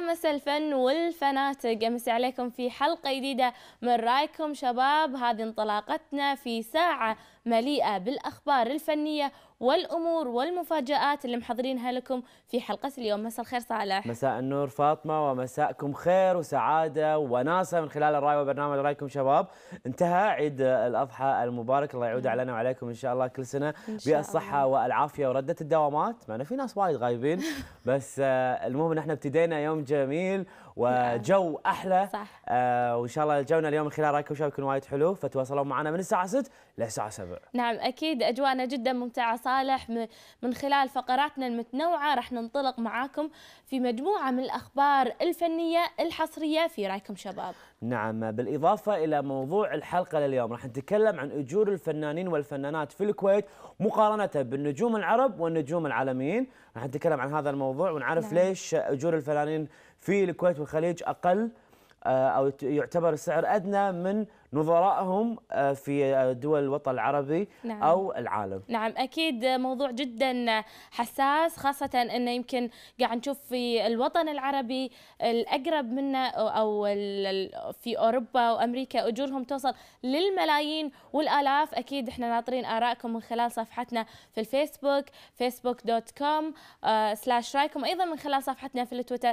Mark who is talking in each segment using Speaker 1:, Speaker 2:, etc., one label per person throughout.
Speaker 1: مساء الفن والفناتق امسي عليكم في حلقه جديده من رايكم شباب هذه انطلاقتنا في ساعه مليئه بالاخبار الفنيه والامور والمفاجات اللي محضرينها لكم في حلقه اليوم مساء الخير صالح
Speaker 2: مساء النور فاطمه ومساءكم خير وسعاده وناسه من خلال الراي وبرنامج رايكم شباب انتهى عيد الاضحى المبارك الله يعود نعم. علينا وعليكم ان شاء الله كل سنه بالصحه والعافيه ورده الدوامات ما في ناس وايد غايبين بس آه، المهم ان احنا ابتدينا يوم جميل وجو نعم. احلى صح آه وان شاء الله جونا اليوم من خلال رايكم شباب يكون وايد حلو فتواصلوا معنا من الساعه 6 للساعه 7
Speaker 1: نعم اكيد اجواءنا جدا ممتعه صالح من خلال فقراتنا المتنوعه راح ننطلق معاكم في مجموعه من الاخبار الفنيه الحصريه في رايكم شباب
Speaker 2: نعم بالاضافه الى موضوع الحلقه لليوم راح نتكلم عن اجور الفنانين والفنانات في الكويت مقارنه بالنجوم العرب والنجوم العالميين راح نتكلم عن هذا الموضوع ونعرف نعم. ليش اجور الفنانين في الكويت والخليج أقل آه، او يعتبر السعر ادنى من نظرائهم آه، في آه، دول الوطن العربي نعم. او العالم.
Speaker 1: نعم اكيد موضوع جدا حساس خاصه انه يمكن قاعد نشوف في الوطن العربي الاقرب منا او في اوروبا وامريكا اجورهم توصل للملايين والالاف اكيد احنا ناطرين ارائكم من خلال صفحتنا في الفيسبوك فيسبوك دوت كوم سلاش رايكم ايضا من خلال صفحتنا في التويتر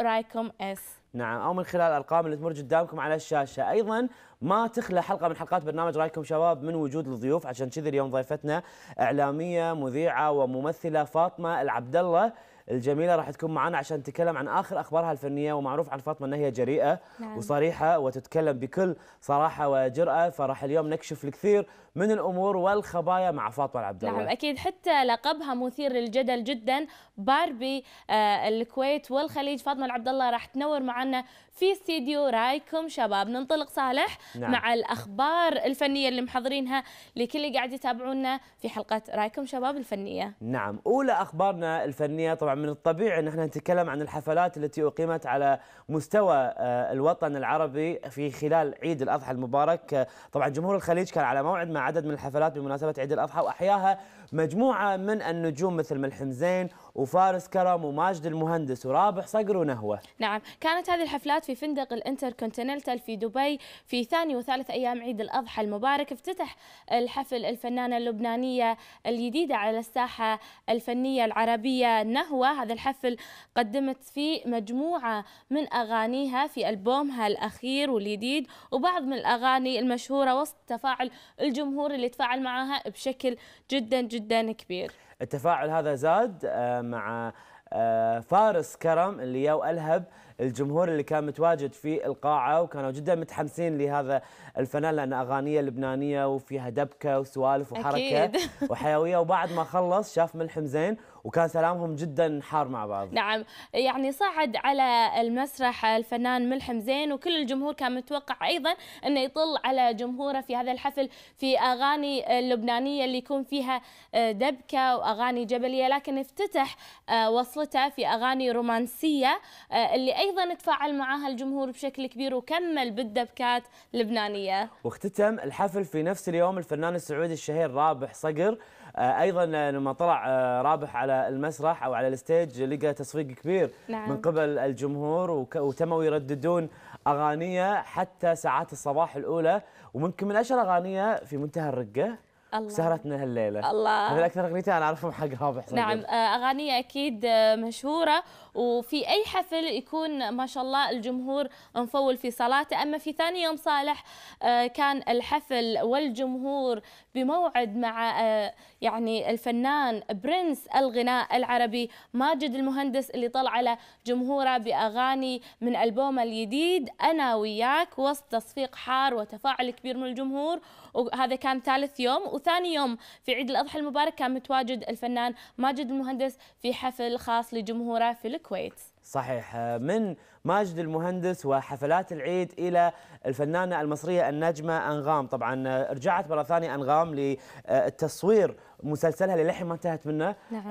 Speaker 1: رايكم اس.
Speaker 2: نعم او من خلال الارقام اللي تمر قدامكم على الشاشه ايضا ما تخلى حلقه من حلقات برنامج رايكم شباب من وجود الضيوف عشان كذا اليوم ضيفتنا اعلاميه مذيعه وممثله فاطمه العبد الله الجميله راح تكون معنا عشان تتكلم عن اخر اخبارها الفنيه ومعروف عن فاطمه انها هي جريئه نعم. وصريحه وتتكلم بكل صراحه وجراه فراح اليوم نكشف الكثير من الامور والخبايا مع فاطمه العبد الله نعم
Speaker 1: اكيد حتى لقبها مثير للجدل جدا باربي آه الكويت والخليج فاطمه العبد الله راح تنور معنا في استديو رايكم شباب ننطلق صالح نعم. مع الاخبار الفنيه اللي محضرينها لكل اللي قاعد يتابعونا في حلقه رايكم شباب الفنيه
Speaker 2: نعم اولى اخبارنا الفنيه طبعا من الطبيعي ان احنا نتكلم عن الحفلات التي اقيمت على مستوى آه، الوطن العربي في خلال عيد الاضحى المبارك آه، طبعا جمهور الخليج كان على موعد مع عدد من الحفلات بمناسبه عيد الاضحى واحياها مجموعة من النجوم مثل ملحم زين وفارس كرم وماجد المهندس ورابح صقر ونهوة
Speaker 1: نعم كانت هذه الحفلات في فندق الانتر كونتيننتال في دبي في ثاني وثالث أيام عيد الأضحى المبارك افتتح الحفل الفنانة اللبنانية الجديدة على الساحة الفنية العربية نهوة هذا الحفل قدمت فيه مجموعة من أغانيها في ألبومها الأخير والجديد وبعض من الأغاني المشهورة وسط تفاعل الجمهور اللي تفاعل معها بشكل جدا جدا جدا كبير
Speaker 2: التفاعل هذا زاد آه، مع آه، فارس كرم اللي يا الهب الجمهور اللي كان متواجد في القاعه وكانوا جدا متحمسين لهذا الفنان لان اغانيه لبنانيه وفيها دبكه وسوالف وحركه أكيد. وحيويه وبعد ما خلص شاف ملحم زين وكان سلامهم جدا حار مع بعض
Speaker 1: نعم يعني صعد على المسرح الفنان ملحم زين وكل الجمهور كان متوقع ايضا انه يطل على جمهوره في هذا الحفل في اغاني اللبنانيه اللي يكون فيها آه، دبكه واغاني جبليه لكن افتتح آه، وصلته في اغاني رومانسيه آه، اللي ايضا تفاعل معها الجمهور بشكل كبير وكمل بالدبكات لبنانيه
Speaker 2: واختتم الحفل في نفس اليوم الفنان السعودي الشهير رابح صقر آه، ايضا آه، لما طلع آه، رابح على المسرح او على الستيج لقى تصفيق كبير نعم. من قبل الجمهور وتموا يرددون اغانيه حتى ساعات الصباح الاولى وممكن من اشهر اغانيه في منتهى الرقه
Speaker 1: الله سهرتنا
Speaker 2: هالليله الله هذه اكثر اغنيتين انا اعرفهم حق رابح صدق. نعم
Speaker 1: اغانيه اكيد مشهوره وفي اي حفل يكون ما شاء الله الجمهور مفول في صلاته اما في ثاني يوم صالح آه، كان الحفل والجمهور بموعد مع آه، يعني الفنان برنس الغناء العربي ماجد المهندس اللي طلع على جمهوره باغاني من البومه الجديد انا وياك وسط تصفيق حار وتفاعل كبير من الجمهور وهذا كان ثالث يوم وثاني يوم في عيد الاضحى المبارك كان متواجد الفنان ماجد المهندس في حفل خاص لجمهوره في الكويت
Speaker 2: صحيح من ماجد المهندس وحفلات العيد الى الفنانه المصريه النجمه انغام طبعا رجعت مره ثانيه انغام للتصوير مسلسلها اللي للحين ما انتهت منه نعم.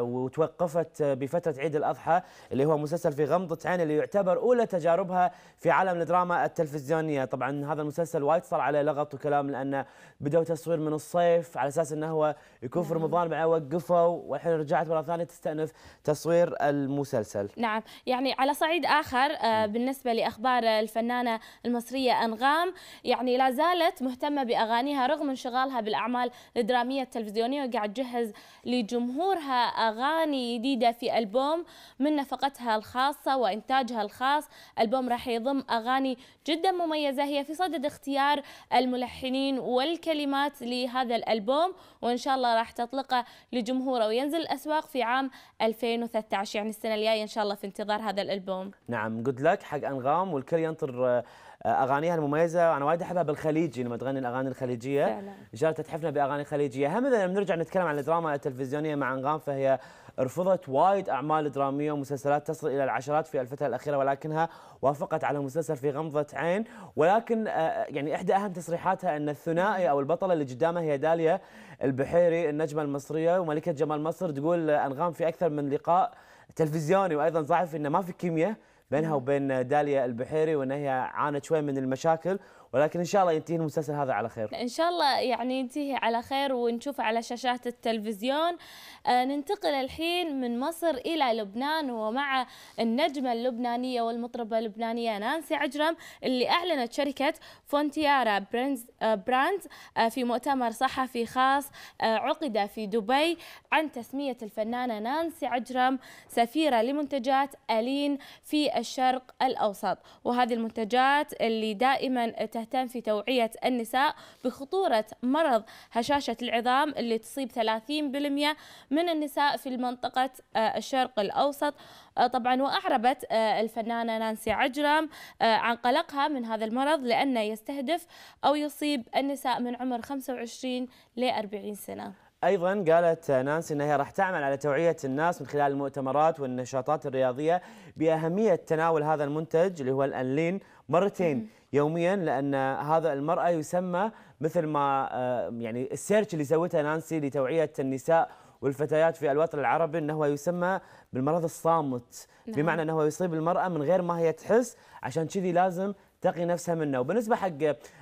Speaker 2: وتوقفت بفتره عيد الاضحى اللي هو مسلسل في غمضه عين اللي يعتبر اولى تجاربها في عالم الدراما التلفزيونيه طبعا هذا المسلسل وايد صار عليه لغط وكلام لانه بدأوا تصوير من الصيف على اساس انه هو يكون في نعم. رمضان بعدين وقفوا والحين رجعت مره ثانيه تستانف تصوير المسلسل
Speaker 1: نعم يعني على صعيد اخر آه، نعم. بالنسبه لاخبار الفنانه المصريه انغام يعني لا زالت مهتمه باغانيها رغم انشغالها بالاعمال الدراميه التلفزيونيه التلفزيونيه وقاعد تجهز لجمهورها أغاني جديدة في ألبوم من نفقتها الخاصة وإنتاجها الخاص ألبوم راح يضم أغاني جدا مميزة هي في صدد اختيار الملحنين والكلمات لهذا الألبوم وإن شاء الله راح تطلقه لجمهوره وينزل الأسواق في عام 2013 يعني السنة الجاية إن شاء الله في انتظار هذا الألبوم
Speaker 2: نعم جود لك حق أنغام والكل ينطر اغانيها المميزه انا وايد احبها بالخليجي يعني لما تغني الاغاني الخليجيه فعلا تحفنا باغاني خليجيه هم لما بنرجع نتكلم عن الدراما التلفزيونيه مع انغام فهي رفضت وايد اعمال دراميه ومسلسلات تصل الى العشرات في الفتره الاخيره ولكنها وافقت على مسلسل في غمضه عين ولكن آه، آه، يعني احدى اهم تصريحاتها ان الثنائي او البطله اللي قدامها هي داليا البحيري النجمه المصريه وملكه جمال مصر تقول انغام في اكثر من لقاء تلفزيوني وايضا صحفي انه ما في كيمياء بينها نعم. وبين داليا البحيري وانها هي عانت شوي من المشاكل ولكن ان شاء الله ينتهي المسلسل هذا على خير
Speaker 1: ان شاء الله يعني ينتهي على خير ونشوفه على شاشات التلفزيون آه ننتقل الحين من مصر الى لبنان ومع النجمه اللبنانيه والمطربه اللبنانيه نانسي عجرم اللي اعلنت شركه فونتيارا آه، براند آه في مؤتمر صحفي خاص آه عقد في دبي عن تسميه الفنانه نانسي عجرم سفيره لمنتجات الين في الشرق الاوسط وهذه المنتجات اللي دائما تهتم في توعية النساء بخطورة مرض هشاشة العظام اللي تصيب 30% من النساء في منطقة آه، الشرق الأوسط آه، طبعا وأعربت آه، الفنانة نانسي عجرم عن قلقها من هذا المرض لأنه يستهدف أو يصيب النساء من عمر 25 ل 40 سنة
Speaker 2: ايضا قالت نانسي انها راح تعمل على توعيه الناس من خلال المؤتمرات والنشاطات الرياضيه باهميه تناول هذا المنتج اللي هو الانلين مرتين يوميا لان هذا المراه يسمى مثل ما آه، يعني السيرش اللي سوته نانسي لتوعيه النساء والفتيات في الوطن العربي انه يسمى بالمرض الصامت نعم. بمعنى انه يصيب المراه من غير ما هي تحس عشان كذي لازم تقي نفسها منه وبالنسبه حق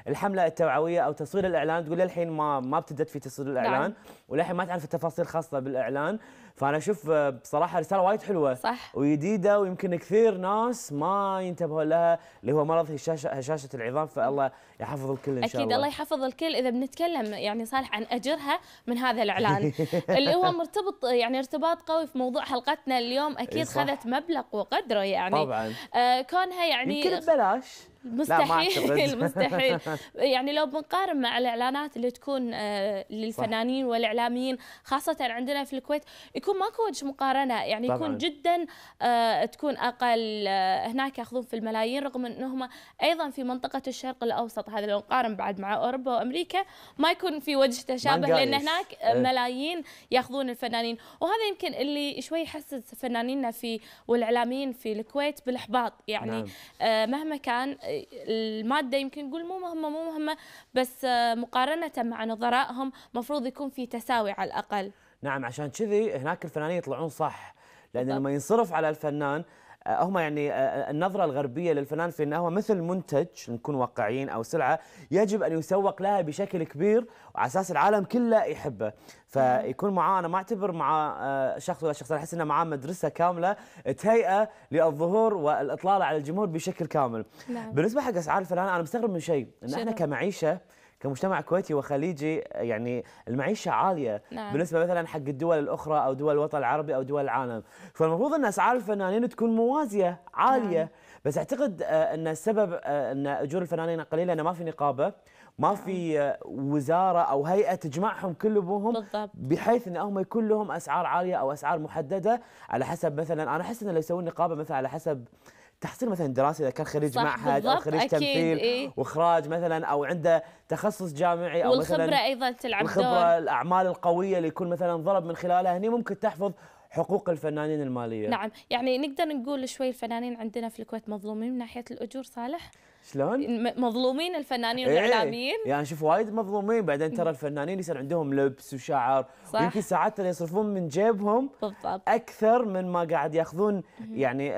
Speaker 2: الحمله التوعويه او تصوير الاعلان تقول للحين ما ما ابتدت في تصوير الاعلان نعم. وللحين ما تعرف التفاصيل الخاصه بالاعلان فانا اشوف آه، بصراحه رساله وايد حلوه صح وجديده ويمكن كثير ناس ما ينتبهوا لها اللي هو مرض هشاشه هشاشه العظام فالله يحفظ الكل ان شاء الله اكيد الله
Speaker 1: يحفظ الكل اذا بنتكلم يعني صالح عن اجرها من هذا الاعلان اللي هو مرتبط يعني ارتباط قوي في موضوع حلقتنا اليوم اكيد إيه، خذت مبلغ وقدره يعني طبعا آه كونها يعني يمكن ببلاش مستحيل مستحيل يعني لو بنقارن مع الاعلانات اللي تكون آه، للفنانين والاعلاميين خاصه عندنا في الكويت يكون ماكو وجه مقارنه يعني طبعاً. يكون جدا آه، تكون اقل آه، هناك ياخذون في الملايين رغم انهم ايضا في منطقه الشرق الاوسط هذا لو نقارن بعد مع اوروبا وامريكا ما يكون في وجه تشابه لان هناك إيه. ملايين ياخذون الفنانين وهذا يمكن اللي شوي يحسس فنانيننا في والاعلاميين في الكويت بالاحباط يعني نعم. آه، مهما كان الماده يمكن نقول مو مهمه مو مهمه بس مقارنه مع نظرائهم مفروض يكون في تساوي على الاقل
Speaker 2: نعم عشان كذي هناك الفنانين يطلعون صح لان لما ينصرف على الفنان آه، هم يعني آه، آه، النظرة الغربية للفنان في أنه مثل منتج نكون واقعيين أو سلعة يجب أن يسوق لها بشكل كبير وعلى أساس العالم كله يحبه فيكون معاه أنا ما أعتبر مع شخص ولا شخص أنا أحس أنه معاه مدرسة كاملة تهيئة للظهور والإطلالة على الجمهور بشكل كامل نعم. بالنسبة حق أسعار الفنان أنا مستغرب من شيء أن إحنا كمعيشة كمجتمع كويتي وخليجي يعني المعيشه عاليه نعم. بالنسبه مثلا حق الدول الاخرى او دول الوطن العربي او دول العالم فالمفروض ان اسعار الفنانين تكون موازيه عاليه نعم. بس اعتقد آه، ان السبب آه، ان اجور الفنانين قليله انه ما في نقابه ما نعم. في آه، وزاره او هيئه تجمعهم كلهم بالضبط. بحيث ان هم يكون لهم اسعار عاليه او اسعار محدده على حسب مثلا انا احس أن لو يسوون نقابه مثلا على حسب تحصيل مثلا دراسه اذا كان خريج معهد او خريج تمثيل إيه؟ واخراج مثلا او عنده تخصص جامعي او والخبره مثلا
Speaker 1: ايضا تلعب الخبره دور.
Speaker 2: الاعمال القويه اللي يكون مثلا ضرب من خلالها هني ممكن تحفظ حقوق الفنانين الماليه نعم
Speaker 1: يعني نقدر نقول شوي الفنانين عندنا في الكويت مظلومين من ناحيه الاجور صالح شلون؟ مظلومين الفنانين ايه والاعلاميين
Speaker 2: يعني شوف وايد مظلومين بعدين ترى الفنانين يصير عندهم لبس وشعر صح ويمكن ساعات يصرفون من جيبهم بالضبط اكثر من ما قاعد ياخذون يعني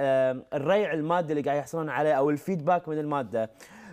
Speaker 2: الريع المادي اللي قاعد يحصلون عليه او الفيدباك من الماده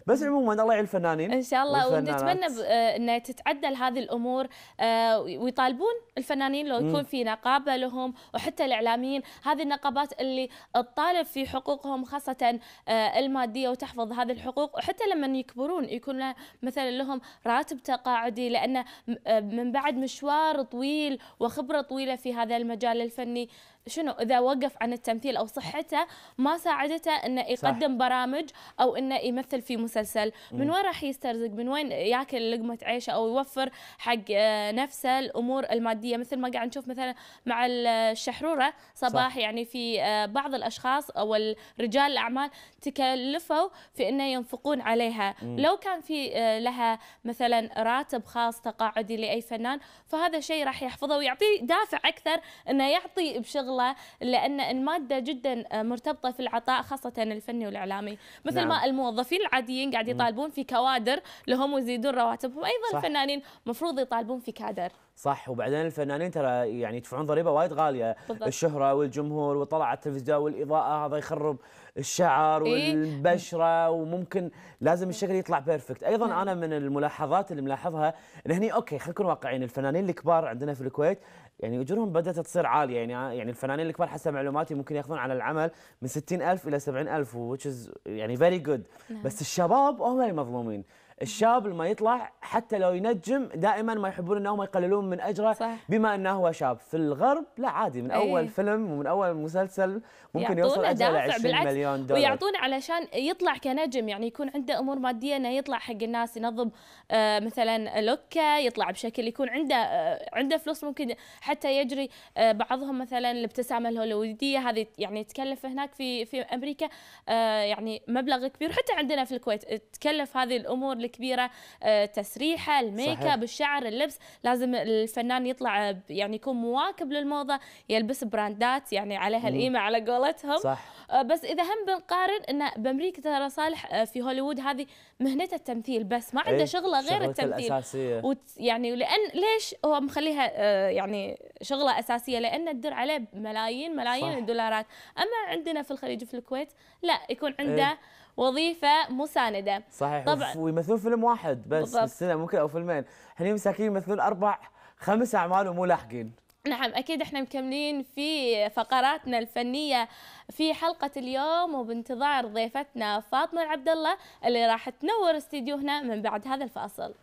Speaker 2: بس عموما الله يعين الفنانين ان
Speaker 1: شاء الله ونتمنى آه، ان تتعدل هذه الامور آه، ويطالبون الفنانين لو يكون في نقابه لهم وحتى الاعلاميين هذه النقابات اللي تطالب في حقوقهم خاصه آه، الماديه وتحفظ هذه الحقوق وحتى لما يكبرون يكون مثلا لهم راتب تقاعدي لان من بعد مشوار طويل وخبره طويله في هذا المجال الفني شنو اذا وقف عن التمثيل او صحته ما ساعدته انه يقدم صح. برامج او انه يمثل في مسلسل من وين راح يسترزق من وين ياكل لقمه عيشه او يوفر حق آه، نفسه الامور الماديه مثل ما قاعد نشوف مثلا مع آه، الشحروره صباح صح. يعني في آه، بعض الاشخاص او رجال الاعمال تكلفوا في انه ينفقون عليها مم. لو كان في لها مثلا راتب خاص تقاعدي لاي فنان فهذا شيء راح يحفظه ويعطيه دافع اكثر انه يعطي بشغل الله لان الماده جدا آه، مرتبطه في العطاء خاصه الفني والاعلامي مثل نعم. ما الموظفين العاديين قاعد يطالبون في كوادر لهم ويزيدون رواتبهم ايضا صح. الفنانين مفروض يطالبون في كادر
Speaker 2: صح وبعدين الفنانين ترى يعني يدفعون ضريبه وايد غاليه بالضبط. الشهره والجمهور والطلعه التلفزيون والاضاءه هذا يخرب الشعر إيه. والبشره وممكن لازم الشكل يطلع بيرفكت ايضا نعم. انا من الملاحظات اللي ملاحظها ان هني اوكي خلينا نكون واقعيين الفنانين الكبار عندنا في الكويت يعني اجورهم بدات تصير عاليه يعني يعني الفنانين الكبار حسب معلوماتي ممكن ياخذون على العمل من 60000 الى 70000 which is يعني very good نعم. بس الشباب هم المظلومين الشاب لما يطلع حتى لو ينجم دائما ما يحبون انهم يقللون من اجره صح. بما انه هو شاب في الغرب لا عادي من اول أيه. فيلم ومن اول مسلسل ممكن يوصل اجره ل 20 مليون دولار ويعطونه
Speaker 1: علشان يطلع كنجم يعني يكون عنده امور ماديه انه يطلع حق الناس ينظم آه، مثلا لوكه يطلع بشكل يكون عنده آه، عنده فلوس ممكن حتى يجري آه، بعضهم مثلا الابتسامه الهوليووديه هذه يعني تكلف هناك في في امريكا يعني مبلغ كبير حتى عندنا في الكويت تكلف هذه الامور الكبيره آه، تسريحه الميك اب الشعر اللبس لازم الفنان يطلع يعني يكون مواكب للموضه يلبس براندات يعني عليها القيمه على قولتهم صح آه، بس اذا هم بنقارن ان بامريكا ترى صالح آه، في هوليوود هذه مهنته التمثيل بس ما عنده إيه، شغله غير التمثيل الأساسية. يعني لان ليش هو مخليها يعني شغله اساسيه لان تدر عليه ملايين ملايين صح. الدولارات اما عندنا في الخليج وفي الكويت لا يكون عنده إيه؟ وظيفه مسانده صحيح طبعا
Speaker 2: ويمثلون فيلم واحد بس بالضبط. ممكن او فيلمين احنا مساكين يمثلون اربع خمس اعمال ومو لاحقين
Speaker 1: نعم أكيد إحنا مكملين في فقراتنا الفنية في حلقة اليوم وبانتظار ضيفتنا فاطمة عبد الله اللي راح تنور هنا من بعد هذا الفاصل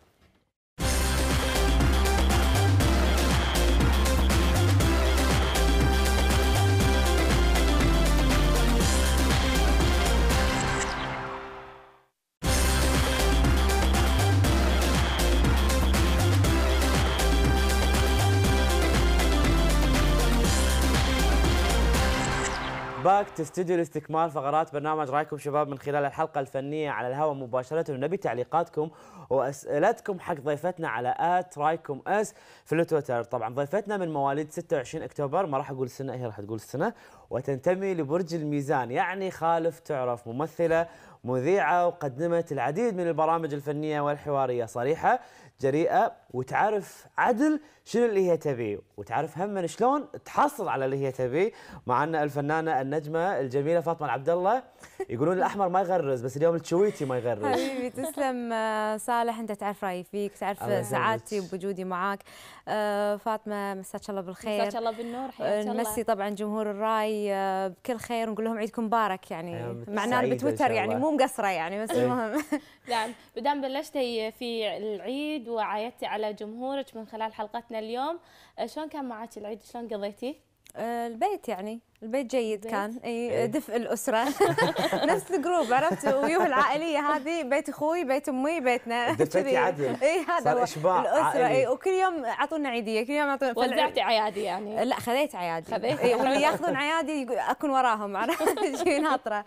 Speaker 2: باك تستديو لاستكمال فقرات برنامج رايكم شباب من خلال الحلقه الفنيه على الهواء مباشره ونبي تعليقاتكم واسئلتكم حق ضيفتنا على ات رايكم اس في التويتر طبعا ضيفتنا من مواليد 26 اكتوبر ما راح اقول السنه هي راح تقول السنه وتنتمي لبرج الميزان يعني خالف تعرف ممثله مذيعة وقدمت العديد من البرامج الفنية والحوارية صريحة جريئة وتعرف عدل شنو اللي هي تبيه وتعرف هم شلون تحصل على اللي هي تبيه معنا الفنانه النجمه الجميله فاطمه عبد الله يقولون الاحمر ما يغرز بس اليوم الشويتي ما يغرز حبيبي
Speaker 3: تسلم آه، صالح انت تعرف رايي فيك تعرف سعادتي بوجودي معاك آه، فاطمه مساك الله بالخير مساك الله بالنور حياك آه، الله نمسي طبعا جمهور الراي بكل خير ونقول لهم عيدكم مبارك يعني معناه بتويتر يعني مو مقصره يعني بس إيه. المهم
Speaker 1: نعم بدام بلشتي في العيد وعايدتي على جمهورك من خلال حلقتنا حلقتنا اليوم آه، شلون كان معك العيد شلون قضيتيه آه، البيت يعني البيت جيد البيت. كان اي إيه. دفء
Speaker 3: الاسره نفس الجروب عرفت ويوه العائليه هذه بيت اخوي بيت امي بيتنا دفيتي عدل اي هذا صار اشباع الاسره اي وكل يوم اعطونا عيديه كل يوم اعطونا وزعتي عيادي يعني آه، لا خذيت عيادي خذيت إيه واللي ياخذون عيادي اكون وراهم عرفت شي ناطره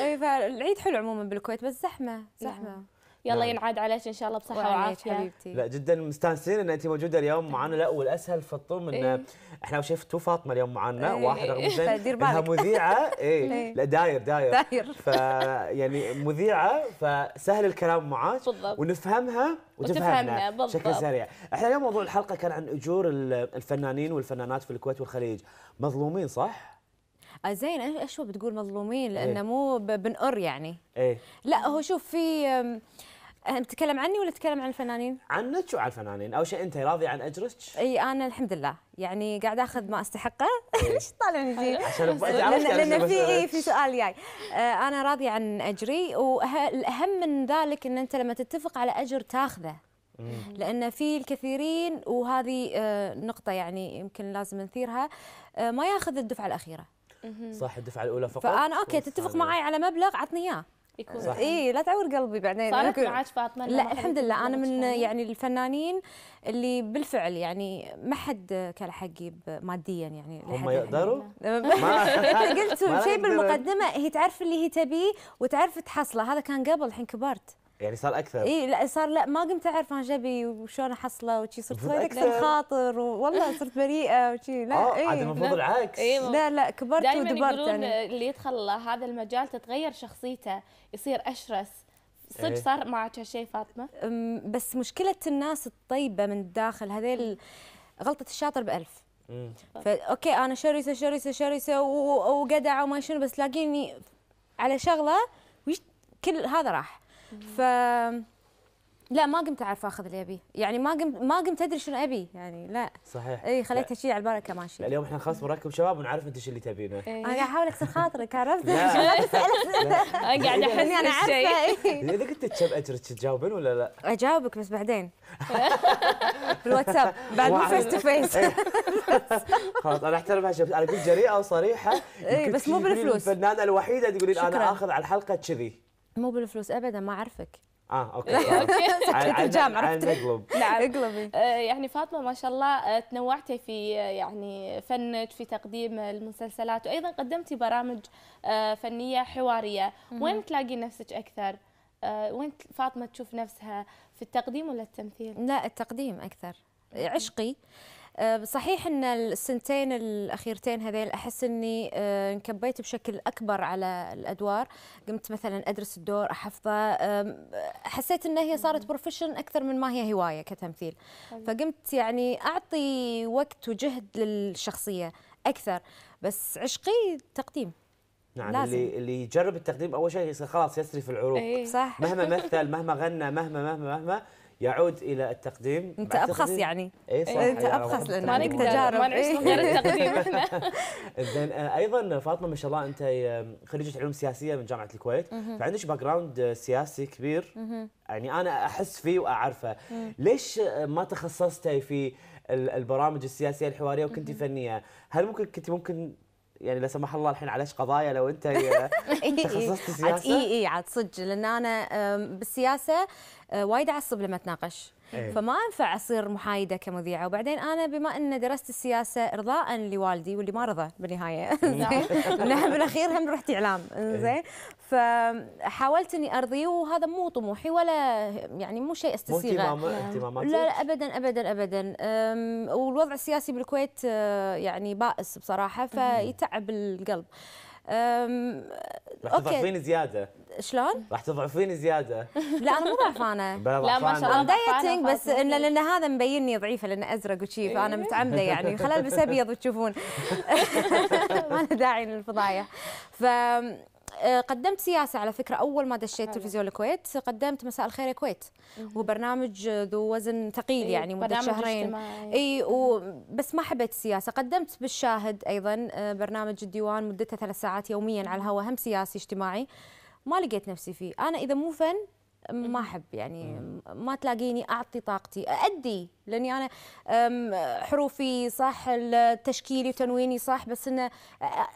Speaker 3: اي فالعيد حلو عموما بالكويت بس زحمه زحمه نعم. يلا نعم. ينعاد عليك ان شاء
Speaker 1: الله بصحه وعافيه حبيبتي لا
Speaker 2: جدا مستانسين ان انت موجوده اليوم إيه. معنا لا والاسهل في الطوم ان إيه؟ احنا اول شيء تو فاطمه اليوم معنا إيه؟ واحد رقم اثنين إيه، انها مذيعه اي إيه؟ لا داير داير داير ف يعني مذيعه فسهل الكلام معاك ونفهمها وتفهمنا بشكل سريع احنا اليوم موضوع الحلقه كان عن اجور الفنانين والفنانات في الكويت والخليج مظلومين صح
Speaker 3: آه، زين ايش بتقول مظلومين إيه. لانه إيه؟ مو بنقر يعني ايه لا هو شوف في أه، تتكلم عني ولا تتكلم عن الفنانين؟
Speaker 2: عنك وعن الفنانين، أول شيء أنت راضية عن أجرك؟ إي أنا الحمد لله،
Speaker 3: يعني قاعد آخذ ما أستحقه، ليش إيه. طالعني فيه؟ عشان لأن في إي في سؤال جاي. أه، أنا راضية عن أجري والأهم من ذلك أن أنت لما تتفق على أجر تاخذه. لأن في الكثيرين وهذه أه، نقطة يعني يمكن لازم نثيرها ما ياخذ الدفعة الأخيرة.
Speaker 2: صح الدفعة الأولى فقط. فأنا أوكي تتفق
Speaker 3: معي على مبلغ عطني إياه. يكون صح. اي لا تعور قلبي بعدين صارت معك
Speaker 1: فاطمه لا الحمد لله انا
Speaker 3: من يعني الفنانين اللي بالفعل يعني ما حد كان حقي ماديا يعني
Speaker 2: هم يقدروا؟ قلت شيء بالمقدمه
Speaker 3: هي تعرف اللي هي تبيه وتعرف تحصله هذا كان قبل الحين كبرت
Speaker 2: يعني صار اكثر اي
Speaker 3: لا صار لا ما قمت اعرف انا جبي وشلون احصله وشي صرت وايد يعني خاطر والله صرت بريئه
Speaker 1: وشي لا اه إيه، عاد المفروض العكس إيه لا لا كبرت ودبرت يقولون يعني. اللي يدخل هذا المجال تتغير شخصيته يصير اشرس صدق إيه. صار معك هالشيء فاطمه؟ بس مشكله
Speaker 3: الناس الطيبه من الداخل هذيل غلطه الشاطر بألف طيب. فاوكي انا شرسه شرسه شرسه وقدع وما شنو بس تلاقيني على شغله كل هذا راح ف لا ما قمت اعرف اخذ اللي ابيه، يعني ما قمت ما قمت ادري شنو ابي يعني لا صحيح اي خليتها شيء على البركه ماشي لا اليوم
Speaker 2: احنا خلاص مراكب شباب ونعرف انت ايش اللي تبينه ايه.
Speaker 3: انا قاعد احاول اكسر خاطرك عرفت؟ لا
Speaker 2: انا قاعد احس اني انا عارفه اذا قلت تشب اجرك تجاوبين ولا لا؟ اجاوبك بس بعدين في الواتساب بعد مو فيس تو فيس خلاص انا احترمها شفت انا كنت جريئه وصريحه اي بس مو بالفلوس الفنانه الوحيده تقولين انا اخذ على الحلقه كذي
Speaker 3: مو بالفلوس ابدا ما اعرفك
Speaker 2: اه اوكي آه. اوكي سكت
Speaker 1: الجامعة عرفت اقلب نعم. اقلبي آه، يعني فاطمة ما شاء الله آه، تنوعتي في يعني فنك في تقديم المسلسلات وايضا قدمتي برامج فنية حوارية وين تلاقي نفسك اكثر؟ وين فاطمة تشوف نفسها في التقديم ولا التمثيل؟ لا التقديم اكثر عشقي آه، صحيح ان
Speaker 3: السنتين الاخيرتين هذيل احس اني آه، انكبيت بشكل اكبر على الادوار قمت مثلا ادرس الدور احفظه حسيت ان هي صارت بروفيشن اكثر من ما هي هوايه كتمثيل فقمت يعني اعطي وقت وجهد للشخصيه اكثر بس عشقي تقديم
Speaker 2: نعم لازم. اللي اللي يجرب التقديم اول شيء خلاص يسري في العروق
Speaker 3: أيه. صح مهما
Speaker 2: مثل مهما غنى مهما مهما مهما يعود الى التقديم انت ابخص يعني اي صح انت ابخص
Speaker 4: لان عندك تجارب ما نعيش من غير التقديم احنا
Speaker 2: زين آه، ايضا آه، فاطمه ما شاء الله انت آه، خريجه علوم سياسيه من جامعه الكويت فعندك باك جراوند سياسي كبير يعني انا احس فيه واعرفه ليش ما تخصصتي في البرامج السياسيه الحواريه وكنت فنيه هل ممكن كنت ممكن يعني لا سمح الله الحين عليش قضايا لو انت
Speaker 3: تخصصت سياسه اي اي عاد صدق لان انا بالسياسه أه، وايد اعصب لما اتناقش إيه. فما انفع اصير محايده كمذيعه وبعدين انا بما ان درست السياسه ارضاء لوالدي واللي ما رضى بالنهايه بالاخير هم رحت اعلام إيه. زين فحاولت اني ارضيه وهذا مو طموحي ولا يعني مو شيء استسيغه لا, لا ابدا ابدا ابدا والوضع السياسي بالكويت آه، يعني بائس بصراحه فيتعب القلب راح تضعفين زياده شلون؟
Speaker 2: راح تضعفين زياده
Speaker 3: لا انا مو ضعفانه لا ما شاء الله دايتنج بس إن لان هذا مبينني ضعيفه لان ازرق وشي فانا إيه. متعمده يعني خلال البس ابيض وتشوفون ما داعي للفضايح ف آه، قدمت سياسه على فكره اول ما دشيت تلفزيون الكويت قدمت مساء الخير يا كويت وبرنامج ذو وزن ثقيل إيه، يعني مده شهرين اي و... بس ما حبيت السياسه قدمت بالشاهد ايضا آه، برنامج الديوان مدته ثلاث ساعات يوميا على الهواء هم سياسي اجتماعي ما لقيت نفسي فيه انا اذا مو فن ما احب يعني ما تلاقيني اعطي طاقتي اادي لاني انا حروفي صح تشكيلي وتنويني صح بس انه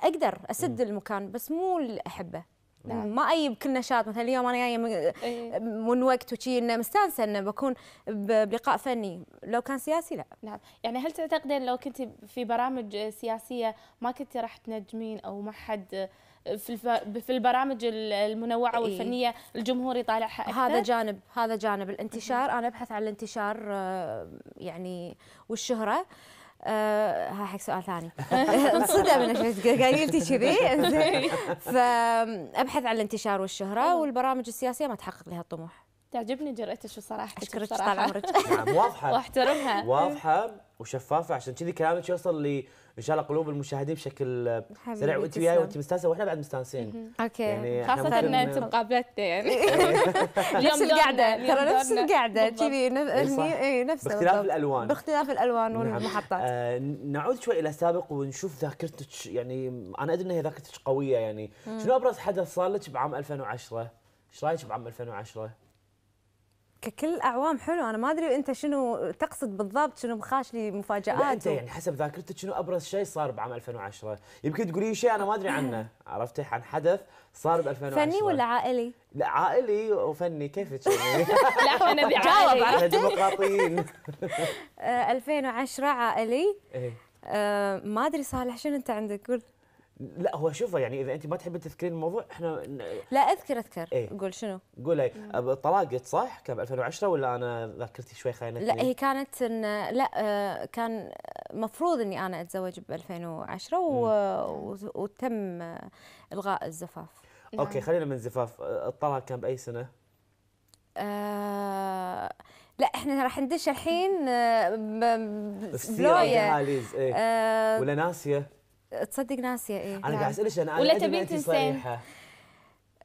Speaker 3: اقدر اسد المكان بس مو اللي احبه نعم. ما اي بكل نشاط مثلا اليوم انا جايه من, إيه. من وقت وشي انه مستانسه انه
Speaker 1: بكون بلقاء فني لو كان سياسي لا نعم يعني هل تعتقدين لو كنت في برامج سياسيه ما كنت راح تنجمين او ما حد في في البرامج المنوعه والفنيه الجمهور يطالعها اكثر هذا جانب هذا جانب الانتشار
Speaker 3: انا ابحث عن الانتشار آه، يعني والشهره أه ها حق سؤال ثاني انصدم انا قايل كذي فابحث عن الانتشار والشهره أيوة. والبرامج السياسيه ما تحقق لها الطموح
Speaker 1: تعجبني جرأتك وصراحتك اشكرك طال عمرك نعم، واضحه واحترمها
Speaker 2: واضحه وشفافه عشان كذي كلامك يوصل لي ان شاء الله قلوب المشاهدين بشكل سريع وانت وياي وانت مستانسه واحنا بعد مستانسين
Speaker 3: اوكي
Speaker 1: يعني خاصه ان انت مقابلتنا يعني نفس القعده ترى نفس القعده
Speaker 3: كذي إيه، إيه، نفس باختلاف الالوان باختلاف الالوان نعم. والمحطات
Speaker 2: آه نعود شوي الى السابق ونشوف ذاكرتك يعني انا ادري ان هي ذاكرتك قويه يعني شنو ابرز حدث صار لك بعام 2010 ايش رايك بعام 2010
Speaker 3: ككل اعوام حلو انا ما ادري انت شنو تقصد بالضبط شنو مخاش لي مفاجات انت يعني
Speaker 2: حسب ذاكرتك شنو ابرز شيء صار بعام 2010 يمكن تقولين شيء انا ما ادري عنه عرفتي عن حدث صار ب 2010 فني ولا عائلي لا عائلي وفني كيفك يعني لا
Speaker 3: انا بجاوب احنا ديمقراطيين 2010 عائلي إيه. آه، ما ادري صالح شنو انت عندك قول
Speaker 2: لا هو شوفه يعني اذا انت ما تحبي تذكرين الموضوع احنا لا اذكر اذكر ايه؟ قول شنو قول اي طلاقت صح كان ب 2010 ولا انا ذاكرتي شوي خاينه لا هي
Speaker 3: كانت إن لا آه، كان مفروض اني انا اتزوج ب 2010 وتم الغاء الزفاف نعم. اوكي خلينا
Speaker 2: من الزفاف الطلاق كان باي سنه؟
Speaker 3: آه لا احنا راح ندش الحين آه، بلويا إيه؟ آه ولا ناسيه تصدق ناسيه ايه انا قاعد يعني. اسالك انا ولا تبي تنسين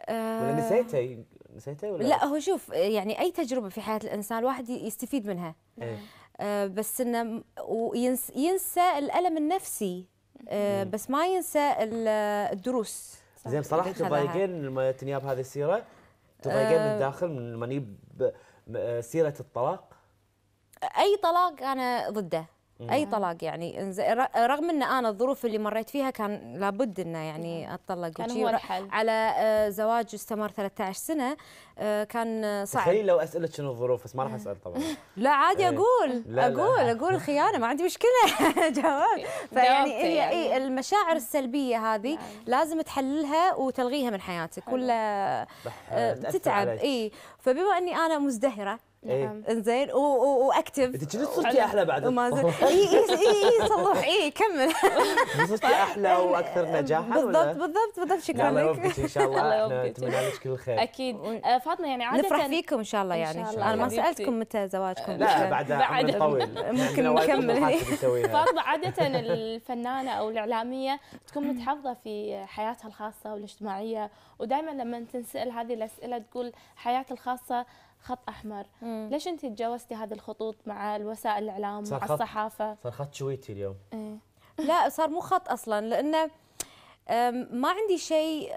Speaker 3: آه، ولا نسيتي
Speaker 2: نسيتي ولا لا هو
Speaker 3: شوف يعني اي تجربه في حياه الانسان الواحد يستفيد منها إيه؟ آه، بس انه وينسى ينسى الالم النفسي آه، بس ما ينسى الدروس زين بصراحه تضايقين
Speaker 2: لما تنياب هذه السيره تضايقين من الداخل من منيب سيره الطلاق
Speaker 3: اي طلاق انا ضده اي طلاق يعني رغم ان انا الظروف اللي مريت فيها كان لابد انه يعني اتطلق كان هو الحل. على آه، زواج استمر 13 سنه آه، كان صعب تخيل
Speaker 2: لو اسالك شنو الظروف بس ما راح اسال طبعا
Speaker 3: لا عادي إيه. اقول لا اقول لا. اقول الخيانه ما عندي مشكله جواب إيه. فيعني هي يعني. اي المشاعر السلبيه هذه نعم. لازم تحللها وتلغيها من حياتك ولا آه، تتعب اي فبما اني انا مزدهره نعم. إيه. انزين واكتب انت كنت صرتي احلى بعد اي اي اي صلوح اي
Speaker 1: كمل
Speaker 2: صرتي احلى واكثر نجاحا
Speaker 3: بالضبط بالضبط
Speaker 1: بالضبط شكرا لك الله يوفقك ان شاء الله نتمنى لك كل خير اكيد آه، فاطمه يعني عاده نفرح فيكم ان شاء الله يعني انا ما سالتكم
Speaker 3: متى زواجكم لا بعد بعد طويل ممكن
Speaker 1: نكمل فاطمه عاده الفنانه او الاعلاميه تكون متحفظه في حياتها الخاصه والاجتماعيه ودائما لما تنسال هذه الاسئله تقول حياتي الخاصه خط احمر مم. ليش انت تجاوزتي هذه الخطوط مع الوسائل الاعلام مع الصحافه
Speaker 2: صار خط شويتي اليوم
Speaker 1: إيه.
Speaker 3: لا صار مو خط اصلا لانه ما عندي شيء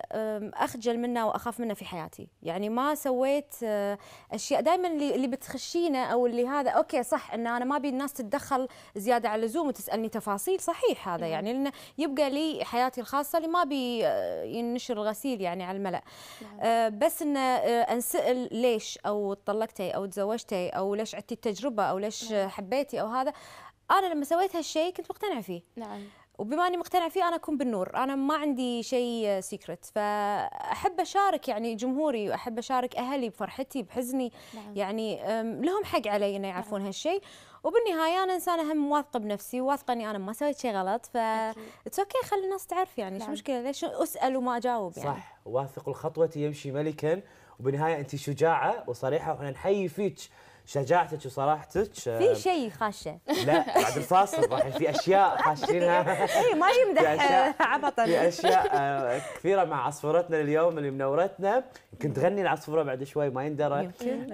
Speaker 3: اخجل منه واخاف منه في حياتي يعني ما سويت أه، اشياء دائما اللي بتخشينه او اللي هذا اوكي صح ان انا ما ابي الناس تتدخل زياده على اللزوم وتسالني تفاصيل صحيح هذا يعني لانه يبقى لي حياتي الخاصه اللي ما ابي أه، ينشر الغسيل يعني على الملا نعم. أه، بس ان انسال ليش او طلقتي او تزوجتي او ليش عدتي التجربه او ليش نعم. حبيتي او هذا انا لما سويت هالشيء كنت مقتنعه فيه نعم وبما اني مقتنع فيه انا اكون بالنور انا ما عندي شيء سيكرت فاحب اشارك يعني جمهوري واحب اشارك اهلي بفرحتي بحزني نعم. يعني لهم حق علي ان يعرفون نعم. هالشيء وبالنهايه انا انسانه هم واثقه بنفسي واثقه اني انا ما سويت شيء غلط ف اتس اوكي خلي الناس تعرف يعني نعم. شو مشكله ليش اسال وما اجاوب يعني صح
Speaker 2: واثق الخطوه يمشي ملكا وبالنهايه انت شجاعه وصريحه واحنا نحيي فيك شجاعتك وصراحتك آه، في شيء
Speaker 3: خاشه لا بعد الفاصل راح في اشياء خاشينها اي ما يمدح آه، عبطا في اشياء
Speaker 2: آه، كثيره مع عصفورتنا اليوم اللي منورتنا يمكن تغني العصفوره بعد شوي ما يندرى يمكن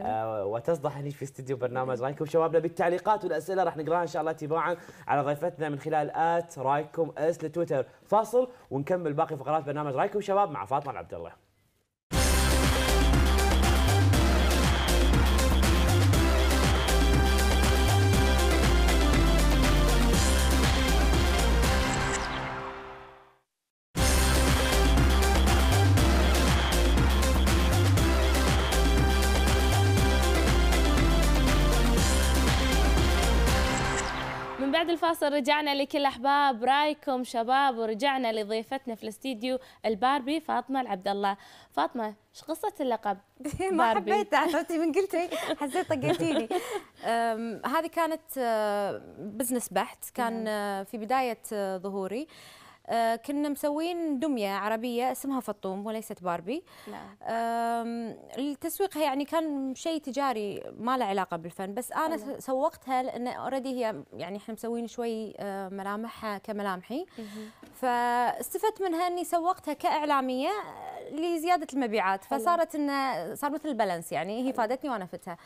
Speaker 2: وتصدح هني في استديو برنامج رايكم شبابنا بالتعليقات والاسئله راح نقراها ان شاء الله تباعا على ضيفتنا من خلال ات رايكم اس لتويتر فاصل ونكمل باقي فقرات برنامج رايكم شباب مع فاطمه عبد الله
Speaker 1: فاصل رجعنا لكل احباب رايكم شباب ورجعنا لضيفتنا في الاستديو الباربي فاطمه العبد الله فاطمه ايش قصه اللقب ما حبيت عرفتي
Speaker 3: من قلتي حسيت طقيتيني هذه كانت بزنس آه، بحت كان نعم. آه، في بدايه آه، ظهوري آه، كنا مسوين دميه عربيه اسمها فطوم وليست باربي نعم التسويقها يعني كان شيء تجاري ما له علاقه بالفن بس انا نعم. سوقتها لان اوريدي هي يعني احنا مسوين شوي آه، ملامحها كملامحي فاستفدت منها اني سوقتها كاعلاميه آه، لزياده المبيعات فصارت انه صار مثل البالانس يعني هي فادتني وانا فتها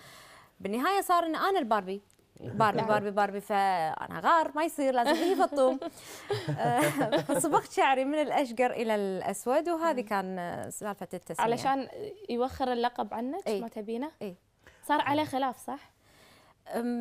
Speaker 3: بالنهايه صار ان انا الباربي باربي باربي باربي فانا غار ما يصير لازم هي فطوم آه، فصبغت شعري من الاشقر الى الاسود وهذه كان سالفه التسميه علشان يوخر اللقب عنك ايه؟ ما تبينه؟ اي صار عليه خلاف صح؟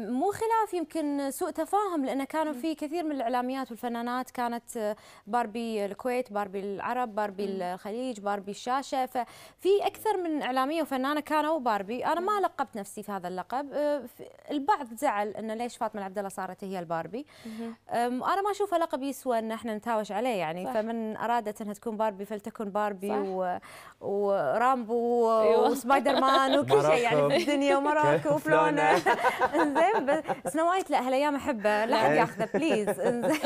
Speaker 3: مو خلاف يمكن سوء تفاهم لانه كانوا في كثير من الإعلاميات والفنانات كانت آه، باربي الكويت باربي العرب باربي الخليج باربي الشاشة ففي أكثر من إعلامية وفنانة كانوا باربي أنا ما لقبت نفسي في هذا اللقب أه، البعض زعل انه ليش فاطمة العبد الله صارت هي الباربي أنا ما أشوفها لقب يسوى أن احنا نتهاوش عليه يعني صح. فمن أرادت أنها تكون باربي فلتكن باربي و... ورامبو أيوة. وسبايدر مان وكل شيء يعني في الدنيا ومراكو وفلونة انزين بس سنو وايت لا هالايام احبه لا حد ياخذه بليز انزين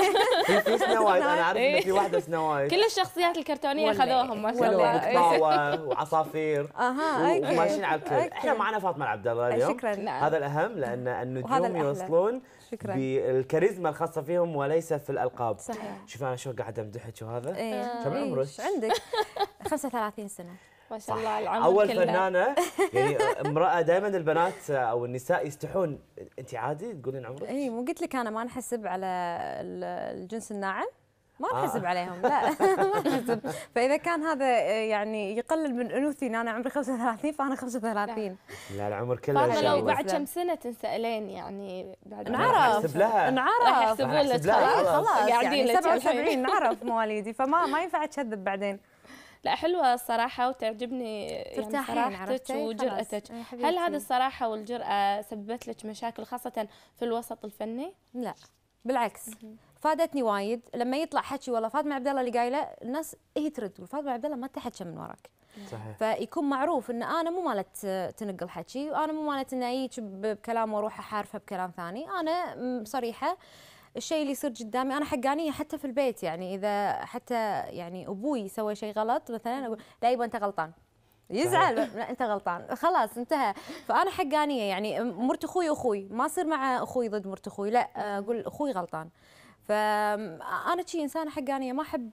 Speaker 1: في سنو وايت انا اعرف ان في إيه. واحده
Speaker 2: سنو وايت كل
Speaker 1: الشخصيات الكرتونيه خذوهم ما شاء الله
Speaker 2: وعصافير اها وماشيين على الكل احنا معنا فاطمه العبد الله اليوم شكرا نعم. هذا الاهم لان النجوم يوصلون شكرا بالكاريزما الخاصه فيهم وليس في الالقاب صحيح شوف انا شو قاعد امدحك وهذا كم إيه. عمرك
Speaker 3: عندك 35 سنه ما شاء الله العمر اول كلها. فنانه
Speaker 2: يعني امراه دائما البنات او النساء يستحون انت عادي تقولين عمرك؟ اي
Speaker 3: مو قلت لك انا ما نحسب على الجنس الناعم ما آه. نحسب آه. عليهم لا ما نحسب فاذا كان هذا آه، يعني يقلل من انوثي ان انا عمري 35 فانا 35
Speaker 2: لا العمر كله فاطمه لو بعد كم
Speaker 3: سنه
Speaker 1: تنسالين يعني بعد نعرف نحسب لها نعرف يحسبون لك خلاص خلاص يعني 77 نعرف مواليدي فما ما ينفع تشذب بعدين لا حلوه الصراحه وتعجبني يعني صراحتك إيه، وجرأتك إيه، هل هذه الصراحه والجرأه سببت لك مشاكل خاصه في الوسط الفني
Speaker 3: لا بالعكس فادتني وايد لما يطلع حكي والله فاطمه عبد الله اللي قايله الناس هي ترد فاطمه عبد الله ما تحكى من وراك صحيح. فيكون معروف ان انا مو مالت تنقل حكي وانا مو مالت ان بكلام واروح احارفه بكلام ثاني انا صريحه الشيء اللي يصير قدامي انا حقانيه حتى في البيت يعني اذا حتى يعني ابوي سوى شيء غلط مثلا اقول لا يبا انت غلطان يزعل انت غلطان خلاص انتهى فانا حقانيه يعني مرت اخوي اخوي ما اصير مع اخوي ضد مرت اخوي لا اقول اخوي غلطان فانا كذي انسانه حقانيه ما احب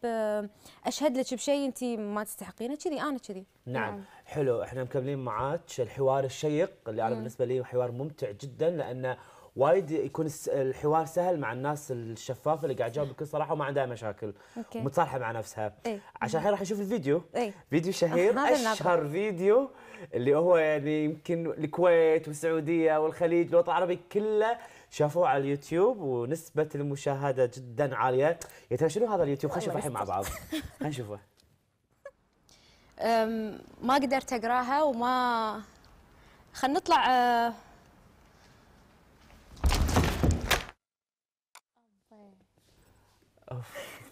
Speaker 3: اشهد لك بشيء انت ما تستحقينه كذي انا كذي
Speaker 2: نعم. نعم حلو احنا مكملين معاك الحوار الشيق اللي انا بالنسبه لي حوار ممتع جدا لانه وايد يكون الحوار سهل مع الناس الشفافه اللي قاعد تجاوب بكل صراحه وما عندها مشاكل أوكي. متصالحه مع نفسها إيه؟ عشان الحين راح نشوف الفيديو إيه؟ فيديو شهير اشهر فيديو اللي هو يعني يمكن الكويت والسعوديه والخليج الوطن العربي كله شافوه على اليوتيوب ونسبه المشاهده جدا عاليه يا ترى شنو هذا اليوتيوب خلينا نشوفه الحين مع بعض خلينا نشوفه
Speaker 3: ما قدرت اقراها وما خلينا نطلع آه،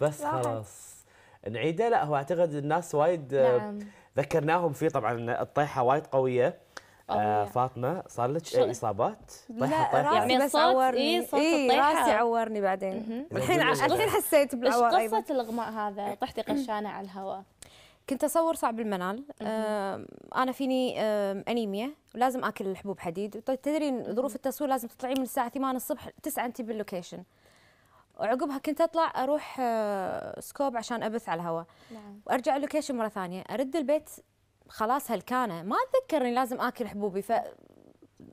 Speaker 2: بس خلاص نعيده لا هو اعتقد الناس وايد آه، نعم. ذكرناهم فيه طبعا الطيحه وايد قويه آه فاطمه صار لك اصابات؟ طيحه طيحه يعني
Speaker 3: بس عورني اي صوت إيه راسي عورني بعدين الحين الحين حسيت بالعور ايش
Speaker 1: قصه الاغماء هذا؟ طحتي قشانه على الهواء
Speaker 3: كنت اصور صعب المنال آه انا فيني آه انيميا ولازم اكل الحبوب حديد تدرين ظروف التصوير لازم تطلعين من الساعه 8 الصبح 9 انت باللوكيشن وعقبها كنت اطلع اروح آه، سكوب عشان ابث على الهواء نعم. وارجع اللوكيشن مره ثانيه ارد البيت خلاص هلكانه ما اتذكر اني لازم اكل حبوبي ف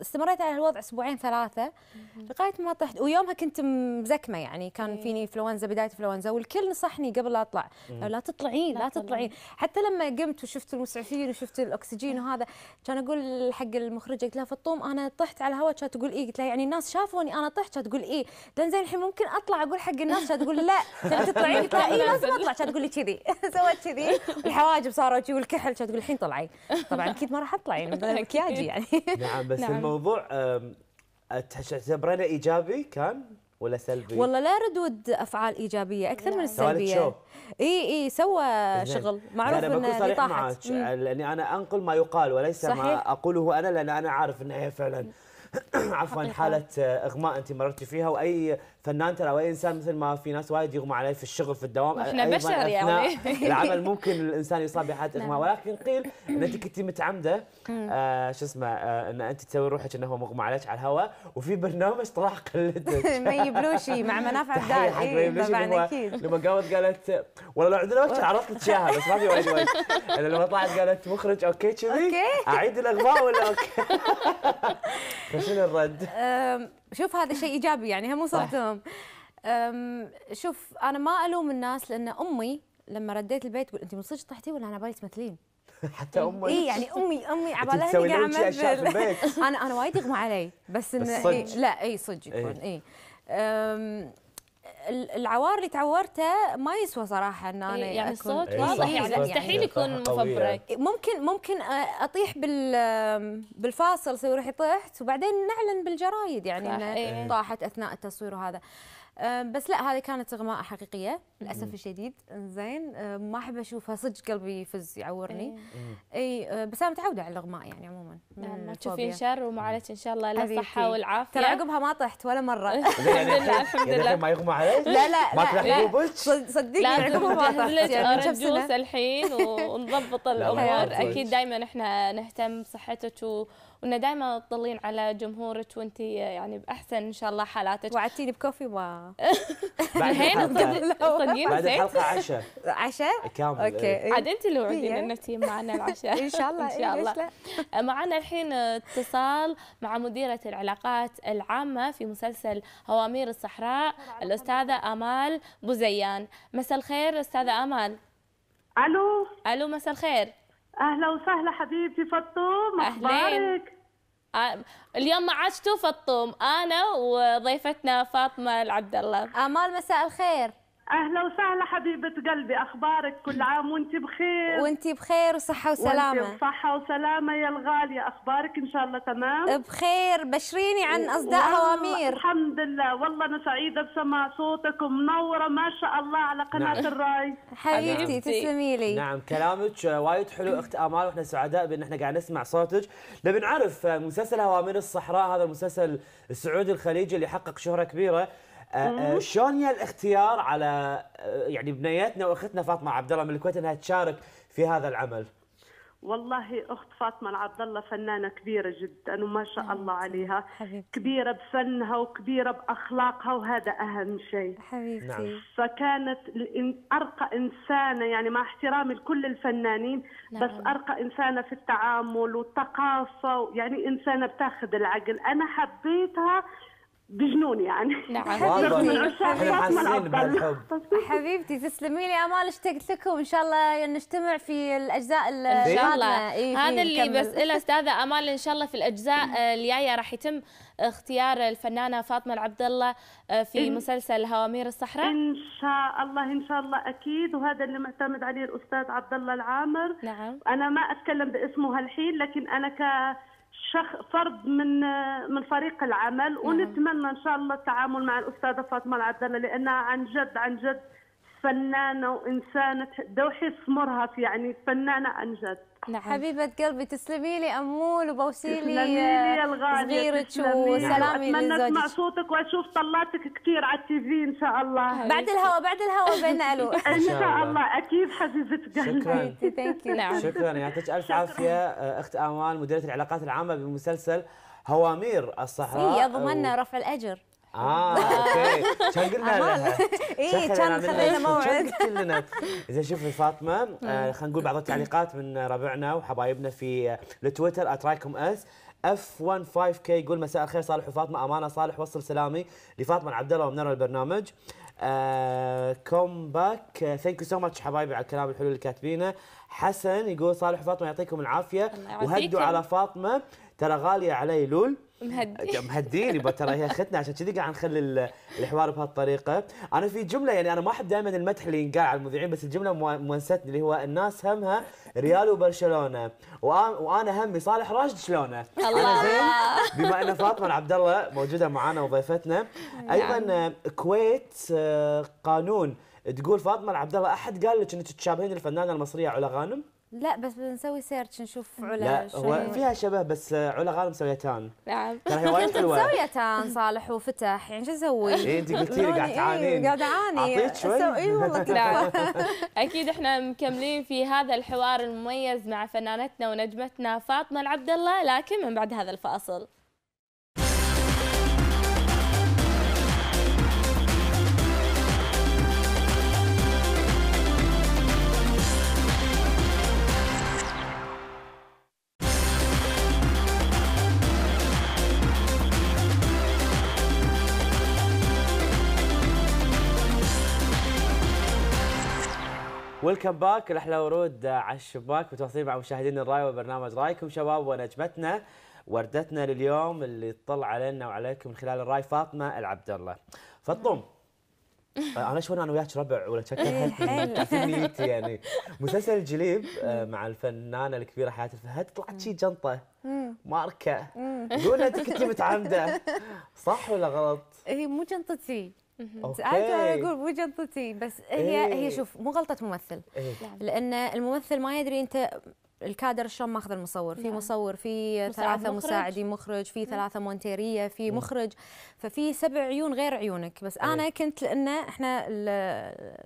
Speaker 3: استمريت على الوضع اسبوعين ثلاثه لغايه ما طحت ويومها كنت مزكمه يعني كان إيه. فيني انفلونزا بدايه انفلونزا والكل نصحني قبل لا اطلع لا تطلعين لا, تطلعين حتى لما قمت وشفت المسعفين وشفت الاكسجين وهذا كان اقول حق المخرجه قلت لها فطوم انا طحت على الهواء كانت تقول اي قلت لها يعني الناس شافوني انا طحت كانت تقول اي زين الحين ممكن اطلع اقول حق الناس كانت تقول لا تطلعين قلت لها اي لازم اطلع كانت تقول لي كذي سويت كذي والحواجب صاروا والكحل كانت تقول الحين طلعي طبعا اكيد ما راح اطلع يعني مكياجي يعني نعم بس نعم. نعم.
Speaker 2: الموضوع تعتبرينه ايجابي كان ولا سلبي؟ والله
Speaker 3: لا ردود افعال ايجابيه اكثر لا. من نعم. السلبيه. اي اي سوى شغل معروف انه انا بكون صريح معك
Speaker 2: لاني انا انقل ما يقال وليس صحيح. ما اقوله انا لان انا عارف انه هي فعلا عفوا حاله آه، اغماء انت مررتي فيها واي فنان ترى واي انسان مثل ما في ناس وايد يغمى عليه في الشغل في الدوام احنا بشر يعني العمل ممكن الانسان يصاب بحاله نعم. اغماء ولكن قيل ان انت كنت متعمده آه شو اسمه آه ان انت تسوي روحك انه هو مغمى عليك على الهواء وفي برنامج طلع قلدك ما يبلوشي مع منافع الداعي إيه، طبعا اكيد لما قامت قالت والله لو عندنا وقت عرفت لك اياها بس ما في وايد وقت لما طلعت قالت مخرج اوكي كذي اعيد الاغماء ولا اوكي شنو الرد؟
Speaker 3: شوف هذا شيء ايجابي يعني هم وصلتهم شوف انا ما الوم الناس لان امي لما رديت البيت تقول انت من صدق طحتي ولا انا بالي تمثلين؟
Speaker 4: حتى امي اي يعني امي
Speaker 3: امي عبالها اني قاعد امثل انا انا وايد يغمى علي بس انه إيه لا اي صدق يكون اي العوار اللي تعورته ما يسوى صراحه ان انا يعني الصوت إيه، واضح يعني مستحيل يكون مفبرك ممكن ممكن اطيح بال بالفاصل سوي روحي طحت وبعدين نعلن بالجرايد يعني انه إيه. طاحت اثناء التصوير وهذا بس لا هذه كانت اغماءه حقيقيه للاسف الشديد زين ما احب اشوفها صدق قلبي يفز يعورني إيه. إيه. اي بس انا متعوده على الاغماء يعني عموما تشوفين شر ومعالج ان شاء الله الصحه والعافيه ترى عقبها ما طحت ولا مره يعني الحمد لله الحمد يعني لله ما يغمى عليك لا لا ما تروح جوبك صدقني عقبها ما طحت يعني جوس الحين ونضبط الامور اكيد
Speaker 1: دائما احنا نهتم بصحتك وإن دائما تطلين على جمهورك وأنت يعني بأحسن إن شاء الله حالاتك وعدتيني بكوفي و الحين تصدقين بعد الحلقة عشاء عشاء؟ كامل أوكي إيه. عاد أنت اللي وعدتينا إيه. إنك معنا العشاء إن شاء الله إن إيه، شاء الله آه، معنا الحين اتصال مع مديرة العلاقات العامة في مسلسل هوامير الصحراء الأستاذة آمال بوزيان مساء الخير أستاذة آمال الو الو مساء الخير اهلا وسهلا حبيبتي فطوم اخبارك اليوم ما عادش فطوم انا وضيفتنا فاطمه العبد الله امال مساء الخير
Speaker 4: اهلا وسهلا حبيبه قلبي اخبارك كل عام وانت بخير وانت بخير وصحه وسلامه وانت بصحه وسلامه يا الغاليه اخبارك ان شاء الله تمام بخير بشريني عن اصداء هوامير الحمد لله والله انا سعيده بسماع صوتك ومنوره ما شاء الله على قناه نعم. الراي حبيبتي تسلمي لي نعم
Speaker 2: كلامك وايد حلو اخت امال واحنا سعداء بان احنا قاعد نسمع صوتك نبي نعرف مسلسل هوامير الصحراء هذا المسلسل السعودي الخليجي اللي حقق شهره كبيره آه، آه، شلون هي الاختيار على آه، يعني بنيتنا واختنا فاطمه عبد الله من الكويت انها تشارك في هذا العمل؟
Speaker 4: والله اخت فاطمه عبد الله فنانه كبيره جدا وما شاء الله عليها حبيبتي. كبيره بفنها وكبيره باخلاقها وهذا اهم شيء حبيبتي نعم. فكانت ارقى انسانه يعني مع احترامي لكل الفنانين نعم. بس ارقى انسانه في التعامل والثقافه يعني انسانه بتاخذ العقل انا حبيتها بجنون يعني نعم من
Speaker 3: حبيبتي تسلمي لي امال اشتقت لكم ان شاء الله نجتمع في الاجزاء ان شاء الله هذا اللي بساله
Speaker 1: استاذه امال ان شاء الله في الاجزاء الجايه راح يتم اختيار الفنانه فاطمه العبد الله آه، في مسلسل هوامير الصحراء ان شاء
Speaker 4: الله ان شاء الله اكيد وهذا اللي معتمد عليه الاستاذ عبد الله العامر نعم انا ما اتكلم باسمه الحين لكن انا ك شخ فرد من من فريق العمل نعم. ونتمنى ان شاء الله التعامل مع الاستاذه فاطمه العدله لانها عن جد عن جد فنانة وإنسانة دوحي صمرها يعني فنانة أنجز نعم. حبيبة قلبي تسلمي لي أمول وبوسي لي صغيرك وسلامي لزوجك أتمنى أسمع صوتك وأشوف طلاتك كثير على التي في إن شاء الله بعد الهوى بعد الهوى بيننا ألو إن شاء الله أكيد حبيبة قلبي شكرا نعم شكرا
Speaker 2: يعني يعطيك ألف عافية أخت آمال مديرة العلاقات العامة بمسلسل هوامير الصحراء إيه، يضمن
Speaker 3: رفع الأجر
Speaker 2: اه اوكي إيه، كان قلنا لها اي كان خلينا موعد كلنا اذا زين شوفي فاطمه آه خلينا نقول بعض التعليقات من ربعنا وحبايبنا في آه، التويتر اترايكم اس اف 15 كي يقول مساء الخير صالح وفاطمه امانه صالح وصل سلامي لفاطمه عبد الله ومنور البرنامج كوم باك ثانك يو سو ماتش حبايبي على الكلام الحلو اللي كاتبينه حسن يقول صالح وفاطمه يعطيكم العافيه وهدوا على فاطمه ترى غاليه علي لول مهدي مهدين ترى هي اختنا عشان كذي قاعد نخلي الحوار بهالطريقه انا في جمله يعني انا ما احب دائما المدح اللي ينقال على المذيعين بس الجمله مونستني اللي هو الناس همها ريال وبرشلونه وانا همي صالح راشد شلونه الله زين بما ان فاطمه عبد الله موجوده معنا وضيفتنا ايضا نعم. آه، كويت آه، قانون تقول فاطمه عبد الله احد قال لك انك تشابهين الفنانه المصريه علا غانم
Speaker 3: لا بس بنسوي سيرش نشوف علا لا هو فيها
Speaker 2: شبه بس علا غالب مسويتان
Speaker 3: نعم ترى هي وايد حلوه
Speaker 1: مسويتان صالح وفتح يعني شو اسوي؟ اي انت قلتي لي قاعد إيه، تعانين قاعد اعاني اعطيت شوي اي والله اكيد احنا مكملين في هذا الحوار المميز مع فنانتنا ونجمتنا فاطمه العبد الله لكن من بعد هذا الفاصل
Speaker 2: ويلكم باك الاحلى ورود على الشباك متواصلين مع مشاهدين الراي وبرنامج رايكم شباب ونجمتنا وردتنا لليوم اللي تطلع علينا وعليكم من خلال الراي فاطمه العبد الله فطوم انا شلون انا وياك ربع ولا شكلها إيه، يعني مسلسل الجليب آه، مع الفنانه الكبيره حياه الفهد طلعت شي جنطه ماركه
Speaker 4: قول انت كنت متعمده
Speaker 2: صح ولا غلط؟
Speaker 3: هي إيه، مو جنطتي انا اقول بوجنطتي بس هي إيه. هي شوف مو غلطه ممثل إيه. لان الممثل ما يدري انت الكادر شلون ماخذ المصور في نعم. مصور في ثلاثه مساعدين مخرج في نعم. ثلاثه مونتيريه في نعم. مخرج ففي سبع عيون غير عيونك بس إيه. انا كنت لان احنا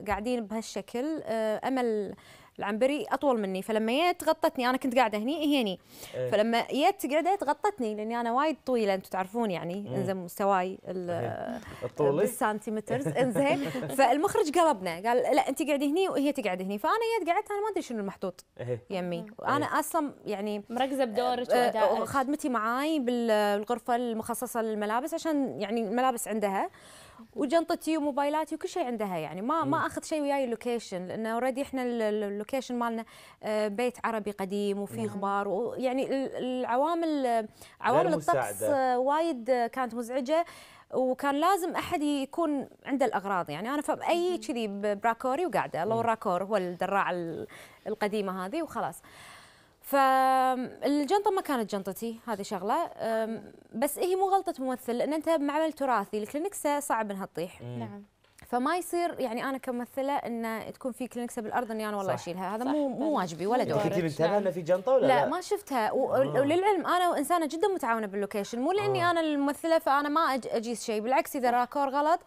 Speaker 3: قاعدين بهالشكل آه، امل العنبري اطول مني فلما جت غطتني انا كنت قاعده هني إيه هني إيه. فلما جت قعدت غطتني لاني انا وايد طويله انتم تعرفون يعني انزين مستواي السنتيمترز انزين فالمخرج قلبنا قال لا انت قاعده هني وهي تقعد هني فانا جت قعدت انا ما ادري شنو المحطوط إيه. يمي وانا إيه. اصلا يعني مركزه بدورك آه، وخادمتي خادمتي معاي بالغرفه المخصصه للملابس عشان يعني الملابس عندها وجنطتي وموبايلاتي وكل شيء عندها يعني ما ما اخذ شيء وياي اللوكيشن لانه اوريدي احنا اللوكيشن مالنا آه، بيت عربي قديم وفي غبار ويعني العوامل آه، عوامل الطقس آه، وايد كانت مزعجه وكان لازم احد يكون عنده الاغراض يعني انا فاي كذي براكوري وقاعده الله راكور هو الدراعه القديمه هذه وخلاص فالجنطة ما كانت جنطتي هذه شغلة بس إيه، هي مو غلطة ممثل لأن أنت معمل تراثي الكلينكسة صعب أنها تطيح نعم فما يصير يعني انا كممثله ان تكون في كلينكسه بالارض اني انا والله صح اشيلها هذا مو مو واجبي ولا دوري كنتي منتبهه نعم. انه
Speaker 2: في جنطه ولا لا, لا ما
Speaker 3: شفتها آه. وللعلم انا انسانه جدا متعاونه باللوكيشن مو لاني آه. انا الممثله فانا ما اجيس شيء بالعكس اذا راكور غلط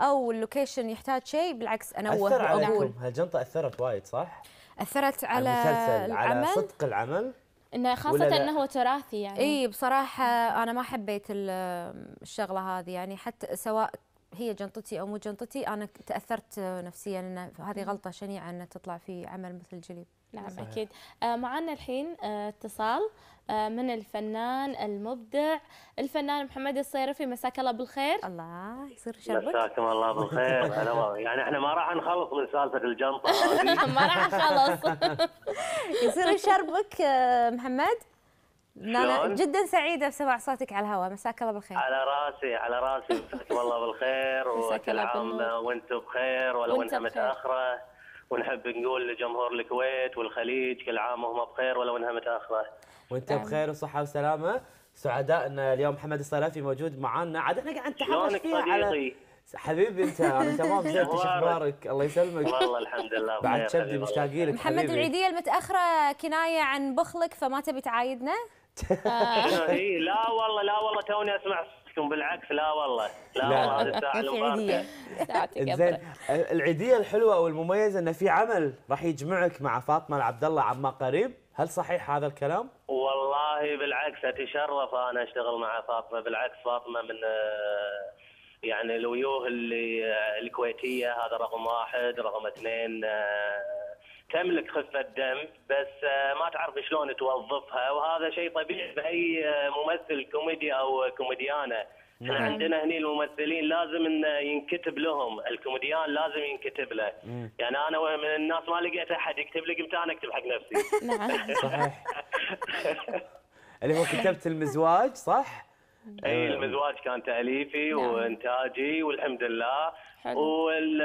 Speaker 3: او اللوكيشن يحتاج شيء بالعكس انوه اثر عليكم
Speaker 2: هالجنطه اثرت وايد صح؟
Speaker 3: اثرت على العمل على صدق العمل انه خاصه انه هو تراثي يعني اي بصراحه انا ما حبيت الشغله هذه يعني حتى سواء هي جنطتي او مو جنطتي انا تاثرت نفسيا
Speaker 1: ان هذه غلطه شنيعه ان تطلع في عمل مثل جليب نعم صحيح. اكيد آه، معنا الحين آه، اتصال آه، من الفنان المبدع الفنان محمد الصيرفي مساك الله بالخير الله يصير شربك مساكم
Speaker 5: الله بالخير يعني احنا ما راح نخلص من سالفه الجنطه
Speaker 1: ما راح نخلص يصير شربك
Speaker 3: محمد
Speaker 5: أنا جدا
Speaker 3: سعيده بسمع صوتك على الهواء مساك الله بالخير على
Speaker 5: راسي على راسي مساكم الله بالخير وكل عام وانتم بخير ولو انها متاخره ونحب نقول لجمهور الكويت والخليج كل عام وهم بخير ولو انها
Speaker 2: متاخره. وانت بخير وصحه وسلامه، سعداء ان اليوم محمد الصلافي موجود معانا، عاد احنا قاعد نتحرش فيها على حبيبي انت انا تمام زين شو اخبارك؟ الله يسلمك. والله الحمد لله بعد شدي مشتاقين لك محمد حبيبي. العيديه
Speaker 3: المتاخره كنايه عن بخلك فما تبي تعايدنا؟
Speaker 5: اي لا والله لا والله توني اسمع انتم بالعكس لا والله لا, لا. والله هذه الساعه المباركه
Speaker 2: زين العيديه الحلوه والمميزه ان في عمل راح يجمعك مع فاطمه العبد الله عما قريب هل صحيح هذا الكلام؟
Speaker 5: والله بالعكس اتشرف انا اشتغل مع فاطمه بالعكس فاطمه من آه، يعني الوجوه اللي آه، الكويتيه هذا رقم واحد رقم اثنين آه، تملك خفه دم بس آه، ما تعرف شلون توظفها وهذا شيء طبيعي باي آه، ممثل كوميدي او كوميديانه احنا نعم. عندنا هني الممثلين لازم ان ينكتب لهم الكوميديان لازم ينكتب له مم. يعني انا من الناس ما لقيت احد يكتب لي قمت انا اكتب حق نفسي
Speaker 4: نعم صحيح
Speaker 2: اللي هو كتبت المزواج صح؟
Speaker 5: اي المزواج كان تاليفي نعم. وانتاجي والحمد لله حلو وان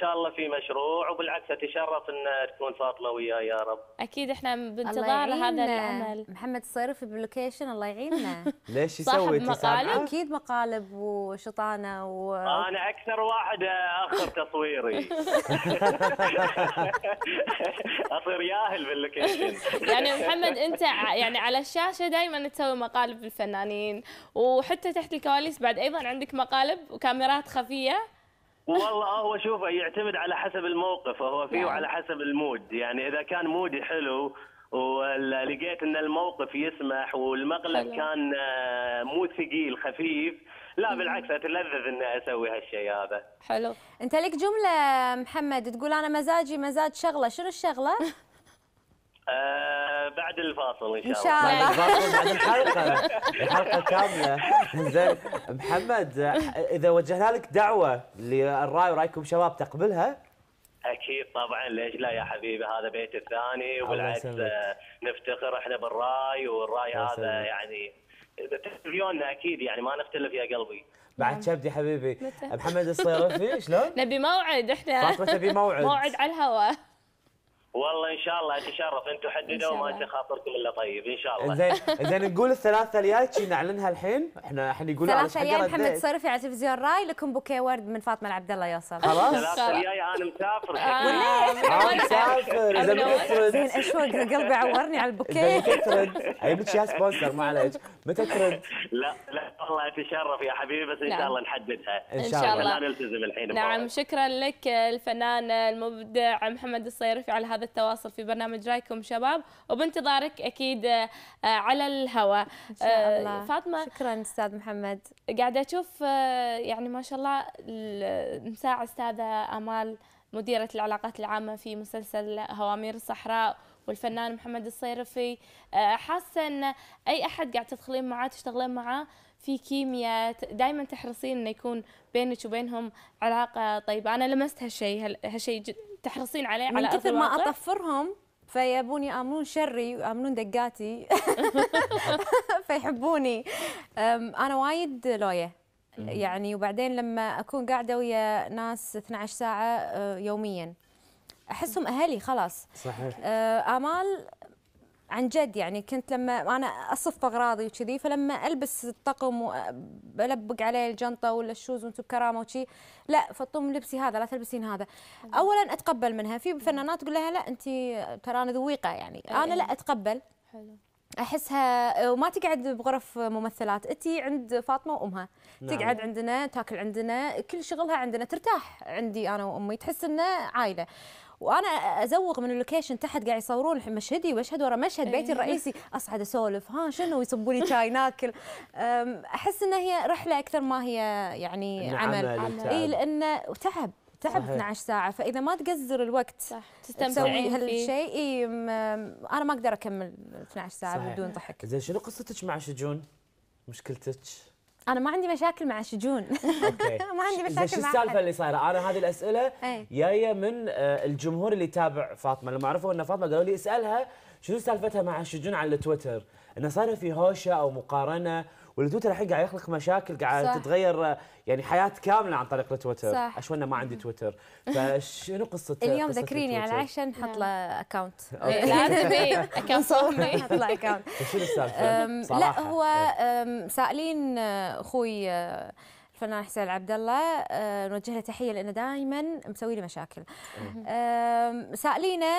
Speaker 5: شاء الله في مشروع وبالعكس اتشرف ان تكون فاطمه وياي يا رب
Speaker 1: اكيد احنا بانتظار هذا العمل
Speaker 3: محمد الصيرفي بلوكيشن الله يعيننا
Speaker 5: ليش
Speaker 1: يسوي
Speaker 3: مقالب آه. اكيد مقالب وشطانه و انا اكثر واحد اخر
Speaker 5: تصويري اصير ياهل باللوكيشن يعني محمد
Speaker 1: انت يعني على الشاشه دائما تسوي مقالب للفنانين وحتى تحت الكواليس بعد ايضا عندك مقالب وكاميرات خفيه
Speaker 5: والله هو شوف يعتمد على حسب الموقف هو فيه وعلى نعم. حسب المود يعني اذا كان مودي حلو ولقيت ان الموقف يسمح والمقلب كان آه، مو ثقيل خفيف لا بالعكس اتلذذ اني اسوي هالشيء هذا
Speaker 3: حلو انت لك جمله محمد تقول انا مزاجي مزاج شغله شنو الشغله
Speaker 5: آه، بعد الفاصل ان شاء الله ان شاء الله بعد الحلقه الحلقه كامله
Speaker 2: زين محمد اذا وجهنا لك دعوه للراي ورايكم شباب تقبلها
Speaker 5: اكيد طبعا ليش لا يا حبيبي هذا بيت الثاني وبالعكس آه، نفتخر احنا بالراي والراي هذا يعني تلفزيوننا اكيد يعني ما نختلف يا
Speaker 1: قلبي
Speaker 2: بعد نعم. شبدي حبيبي محمد الصيرفي شلون؟
Speaker 1: نبي موعد احنا
Speaker 4: فاطمه تبي
Speaker 2: موعد موعد
Speaker 1: على الهواء
Speaker 5: والله ان شاء الله اتشرف انتم حددوا ما خاطركم الا طيب ان شاء الله زين
Speaker 2: زين نقول الثلاثه الجاي شي نعلنها الحين احنا احنا نقول الثلاثه الجاي
Speaker 3: محمد صرفي على تلفزيون راي لكم بوكيه ورد من فاطمه العبد الله يوصل خلاص
Speaker 5: الثلاثه الجاي انا آه. آه. آه، مسافر انا مسافر اذا زين اشوق قلبي عورني
Speaker 2: على البوكيه متى ترد اجيب لك سبونسر ما عليك متى ترد لا لا والله
Speaker 1: اتشرف يا حبيبي بس ان شاء نعم. الله
Speaker 5: نحددها
Speaker 2: ان
Speaker 1: شاء الله
Speaker 5: نلتزم الحين
Speaker 1: نعم شكرا لك الفنان المبدع محمد الصيرفي على هذا التواصل في برنامج رايكم شباب وبانتظارك اكيد آه، آه، على الهواء ان شاء آه، الله فاطمه شكرا استاذ محمد قاعده اشوف يعني ما شاء الله مساع استاذه امال مديره العلاقات العامه في مسلسل هوامير الصحراء والفنان محمد الصيرفي حاسه ان اي احد قاعد تدخلين معاه تشتغلين معاه في كيمياء دائما تحرصين انه يكون بينك وبينهم علاقه طيبه انا لمست هالشيء هالشيء تحرصين عليه على من كثر ما اطفرهم فيبون يامنون شري ويامنون
Speaker 3: دقاتي فيحبوني انا وايد لويه يعني وبعدين لما اكون قاعده ويا ناس 12 ساعه أه، يوميا احسهم اهلي خلاص صحيح أه، امال عن جد يعني كنت لما انا اصف اغراضي وكذي فلما البس الطقم والبق عليه الجنطه ولا الشوز وانتم بكرامه وشي لا فطم لبسي هذا لا تلبسين هذا نعم. اولا اتقبل منها في فنانات تقول لها لا انت ترى انا ذويقه يعني إيه. انا لا اتقبل حلو احسها وما تقعد بغرف ممثلات انت عند فاطمه وامها نعم. تقعد عندنا تاكل عندنا كل شغلها عندنا ترتاح عندي انا وامي تحس انه عائله وانا ازوق من اللوكيشن تحت قاعد يصورون مشهدي مشهد ورا مشهد بيتي أيوة. الرئيسي اصعد اسولف ها شنو يصبوا لي شاي ناكل احس ان هي رحله اكثر ما هي يعني عمل, عمل. اي لانه وتعب تعب 12 ساعه فاذا ما تقزر الوقت صح تستمتعين هالشيء اي انا ما اقدر اكمل 12 ساعه صحيح. بدون
Speaker 2: ضحك زين شنو قصتك مع شجون مشكلتك
Speaker 3: انا ما عندي مشاكل مع الشجون ما عندي مشاكل مع شو السالفه
Speaker 2: اللي صايره انا هذه الاسئله جايه من آه، الجمهور اللي تابع فاطمه لما عرفوا ان فاطمه قالوا لي اسالها شنو سالفتها مع الشجون على التويتر انه صار في هوشه او مقارنه والتويتر الحين قاعد يخلق مشاكل قاعد تتغير يعني حياه كامله عن طريق التويتر صح اشون انا ما عندي تويتر فشنو قصه اليوم ذكريني على يعني، العشاء
Speaker 3: نحط له اكونت لازم اكونت نحط له اكونت
Speaker 2: شنو السالفه؟ لا هو
Speaker 3: إيه. سائلين آه، اخوي آه، الفنان حسين عبد الله آه، نوجه له تحيه لانه دائما مسوي لي مشاكل سائلينه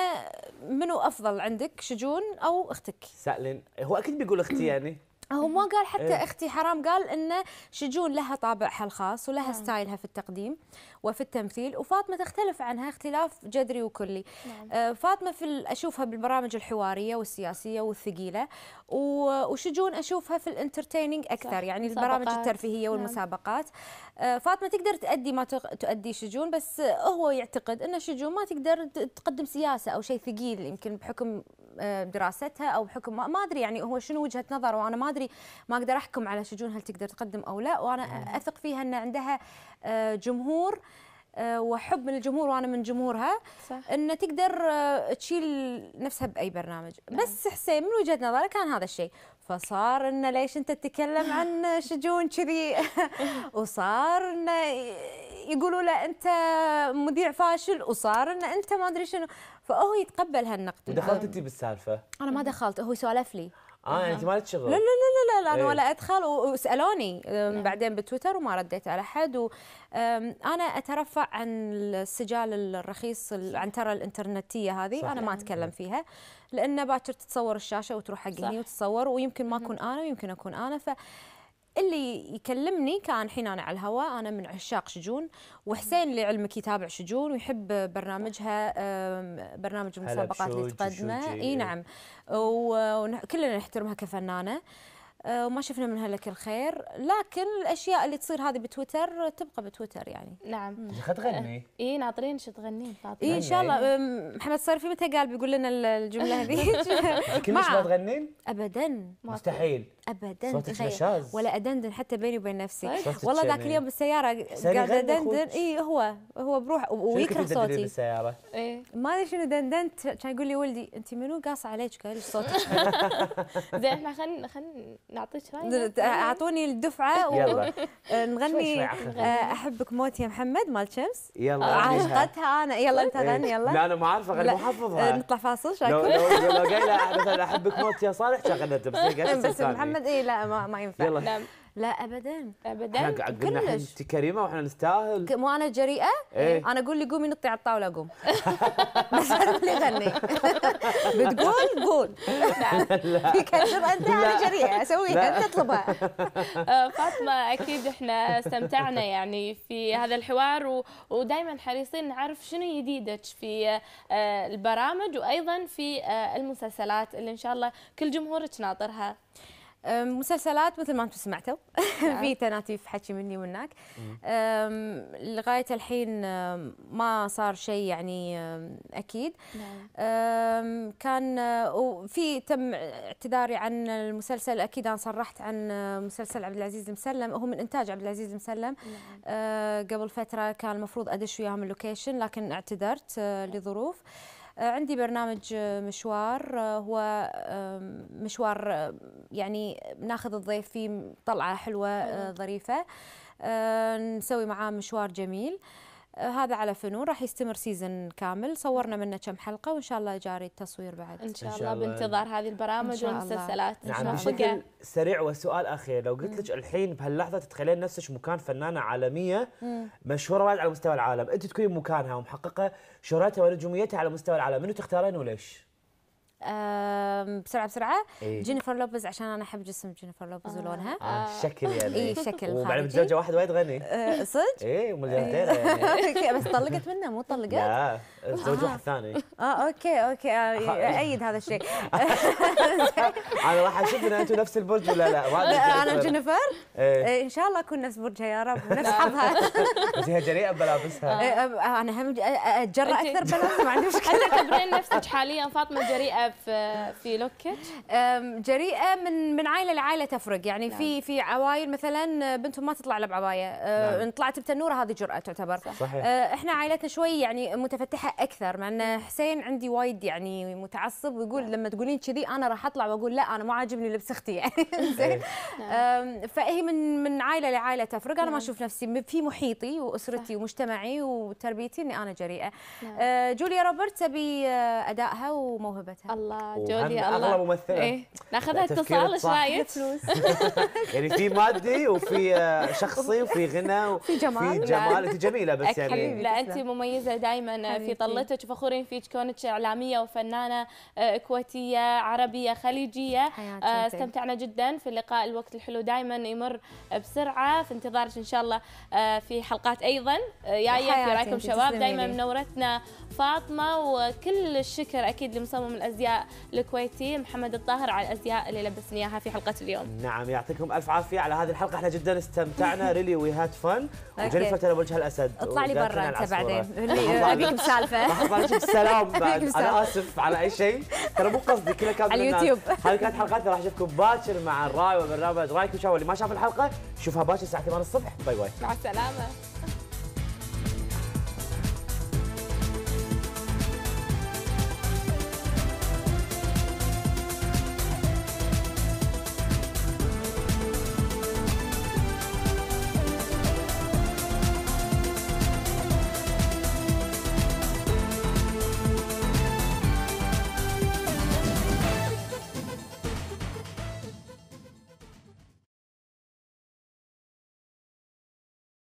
Speaker 3: منو افضل عندك شجون او اختك
Speaker 2: سائلين هو اكيد بيقول اختي يعني
Speaker 3: هو ما إيه. قال حتى إيه. اختي حرام قال ان شجون لها طابعها الخاص ولها نعم. ستايلها في التقديم وفي التمثيل وفاطمه تختلف عنها اختلاف جذري وكلي نعم. آه فاطمه في اشوفها بالبرامج الحواريه والسياسيه والثقيله وشجون اشوفها في الانترتيننج اكثر صح. يعني البرامج الترفيهيه نعم. والمسابقات نعم. آه، فاطمه تقدر تؤدي ما تؤدي شجون بس هو يعتقد ان شجون ما تقدر تقدم سياسه او شيء ثقيل يمكن بحكم آه، دراستها او بحكم ما ادري يعني هو شنو وجهه نظره وانا ما ادري ما اقدر احكم على شجون هل تقدر تقدم او لا وانا اثق فيها ان عندها آه، جمهور وحب من الجمهور وانا من جمهورها صح. ان تقدر تشيل نفسها باي برنامج نعم. بس حسين من وجهه نظرك كان هذا الشيء فصار انه ليش انت تتكلم عن شجون كذي وصار انه يقولوا له انت مذيع فاشل وصار انه انت ما ادري شنو فهو يتقبل هالنقد ودخلت
Speaker 2: انت بالسالفه
Speaker 3: انا ما دخلت هو سولف لي
Speaker 2: اه يعني انت ما لك شغل لا لا لا لا لا انا إيه. ولا
Speaker 3: ادخل وسالوني نعم. بعدين بتويتر وما رديت على حد وانا اترفع عن السجال الرخيص عن ترى الانترنتيه هذه انا ما اتكلم نعم. فيها لان باكر تتصور الشاشه وتروح حق هني وتتصور ويمكن ما اكون انا ويمكن اكون انا ف اللي يكلمني كان حين انا على الهواء انا من عشاق شجون وحسين لعلمك يتابع شجون ويحب برنامجها برنامج المسابقات اللي تقدمه اي نعم وكلنا نحترمها كفنانه آه، وما شفنا منها لك الخير لكن الاشياء اللي تصير هذه بتويتر تبقى بتويتر يعني
Speaker 1: نعم تغني
Speaker 3: اي ناطرين شو تغنين فاطمه اي ان شاء الله محمد صرفي متى قال بيقول لنا الجمله هذه
Speaker 2: كلش ما تغنين
Speaker 3: ابدا مستحيل ابدا صوتك ولا ادندن حتى بيني وبين نفسي والله ذاك اليوم بالسياره قاعد ادندن اي هو هو بروح ويكره صوتي بالسياره إيه؟ ما ادري شنو دندنت كان يقول لي ولدي انت منو قاص عليك قال صوتك
Speaker 4: زين
Speaker 1: احنا خلينا خلينا نعطيك راي
Speaker 3: اعطوني الدفعه ونغني آه، آه، احبك موت يا محمد مال شمس يلا آه، عاشقتها انا يلا انت غني إيه. يلا لا انا ما اعرف اغني ما حافظها نطلع فاصل شكرا لو
Speaker 2: قايله مثلا احبك موت يا صالح كان بس بس محمد محمد
Speaker 3: اي لا ما, ما ينفع يلا. نعم. لا ابدا ابدا قلنا انت
Speaker 2: كريمه واحنا نستاهل
Speaker 3: مو انا جريئه إيه. إيه؟ انا اقول لي قومي نطي على الطاوله قوم
Speaker 1: بس اللي غني
Speaker 3: بتقول قول
Speaker 5: نعم.
Speaker 4: لا يكثر انت انا جريئه اسويها انت اطلبها
Speaker 1: آه، فاطمه اكيد احنا استمتعنا يعني في هذا الحوار و... ودائما حريصين نعرف شنو جديدك في آه، البرامج وايضا في آه، المسلسلات اللي ان شاء الله كل جمهورك ناطرها
Speaker 3: مسلسلات مثل ما انتم سمعتوا نعم. في تناتيف حكي مني ومنك لغايه الحين ما صار شيء يعني اكيد نعم. كان أه، وفي تم اعتذاري عن المسلسل اكيد انا صرحت عن أه، مسلسل عبد العزيز المسلم هو من انتاج عبد العزيز المسلم نعم. أه، قبل فتره كان المفروض ادش وياهم اللوكيشن لكن اعتذرت لظروف آه، عندي برنامج آه، مشوار آه، هو مشوار يعني ناخذ الضيف فيه طلعة حلوة ظريفة نسوي معاه مشوار جميل آه، هذا على فنون راح يستمر سيزن كامل صورنا منه كم حلقه وان شاء الله جاري التصوير بعد ان شاء, إن شاء الله بانتظار هذه البرامج والمسلسلات
Speaker 1: نعم بشكل
Speaker 2: سريع وسؤال اخير لو قلت لك الحين بهاللحظه تتخيلين نفسك مكان فنانه عالميه مشهوره بعد على مستوى العالم انت تكونين مكانها ومحققه شهرتها ونجوميتها على مستوى العالم منو تختارين وليش؟
Speaker 3: بسرعه بسرعه إيه؟ جينيفر لوبز عشان انا احب جسم جينيفر لوبز آه. ولونها آه.
Speaker 2: شكل يعني اي شكل وبعدين متزوجه واحد وايد غني آه، صدق؟ اي ومليارديره
Speaker 3: يعني بس طلقت منه مو طلقت؟ لا
Speaker 2: تزوج واحد ثاني
Speaker 3: اه اوكي اوكي ايد آه، هذا الشيء
Speaker 2: انا راح اشوف ان انتم نفس البرج ولا لا انا جينيفر إيه. إيه،
Speaker 3: ان شاء الله اكون نفس برجها يا رب نفس حظها
Speaker 2: بس هي جريئه بملابسها
Speaker 3: إيه، انا هم اتجرأ اكثر بملابسها ما عندي مشكله انت تعتبرين نفسك حاليا فاطمه جريئه جريئه في في لوكك جريئه من من عائله لعائله تفرق يعني في نعم. في عوائل مثلا بنتهم ما تطلع الا بعبايه نعم. ان طلعت بتنوره هذه جرأه تعتبر صحيح. احنا عائلتنا شوي يعني متفتحه اكثر مع ان نعم. حسين عندي وايد يعني متعصب ويقول لما تقولين كذي انا راح اطلع واقول لا انا ما عاجبني لبس اختي يعني زين إيه. فهي من من عائله لعائله تفرق انا ما اشوف نفسي في محيطي واسرتي ومجتمعي وتربيتي اني انا جريئه أه، جوليا روبرت تبي أه، ادائها وموهبتها الله جودي الله اغلى ممثله إيه؟
Speaker 1: ناخذها اتصال ايش رايك؟
Speaker 2: يعني في مادي وفي آه، شخصي وفي غنى وفي جمال في جمال انت جميله بس أكيد. يعني لا انت
Speaker 1: مميزه دائما في طلتك وفخورين فيك كونك اعلاميه وفنانه آه، كويتيه عربيه خليجيه آه، استمتعنا جدا في اللقاء الوقت الحلو دائما يمر بسرعه في انتظارك ان شاء الله في حلقات ايضا جايه في رايكم شباب دايما منورتنا فاطمه وكل الشكر اكيد لمصمم الازياء الكويتي محمد الطاهر على الازياء اللي لبسني اياها في حلقه اليوم
Speaker 2: نعم يعطيكم الف عافيه على هذه الحلقه احنا جدا استمتعنا ريلي وي هاد فن وجينيفر ترى وجه الاسد اطلع لي برا انت بعدين ابيك
Speaker 1: بسالفه
Speaker 3: عليك السلام بعد انا
Speaker 2: اسف على اي شيء ترى مو قصدي كذا كانت على اليوتيوب هذه كانت حلقتنا راح اشوفكم باكر مع الراي وبرنامج رايك وشاور اللي ما شاف الحلقه شوفها باكر الساعه 8 الصبح
Speaker 1: باي باي مع
Speaker 4: السلامه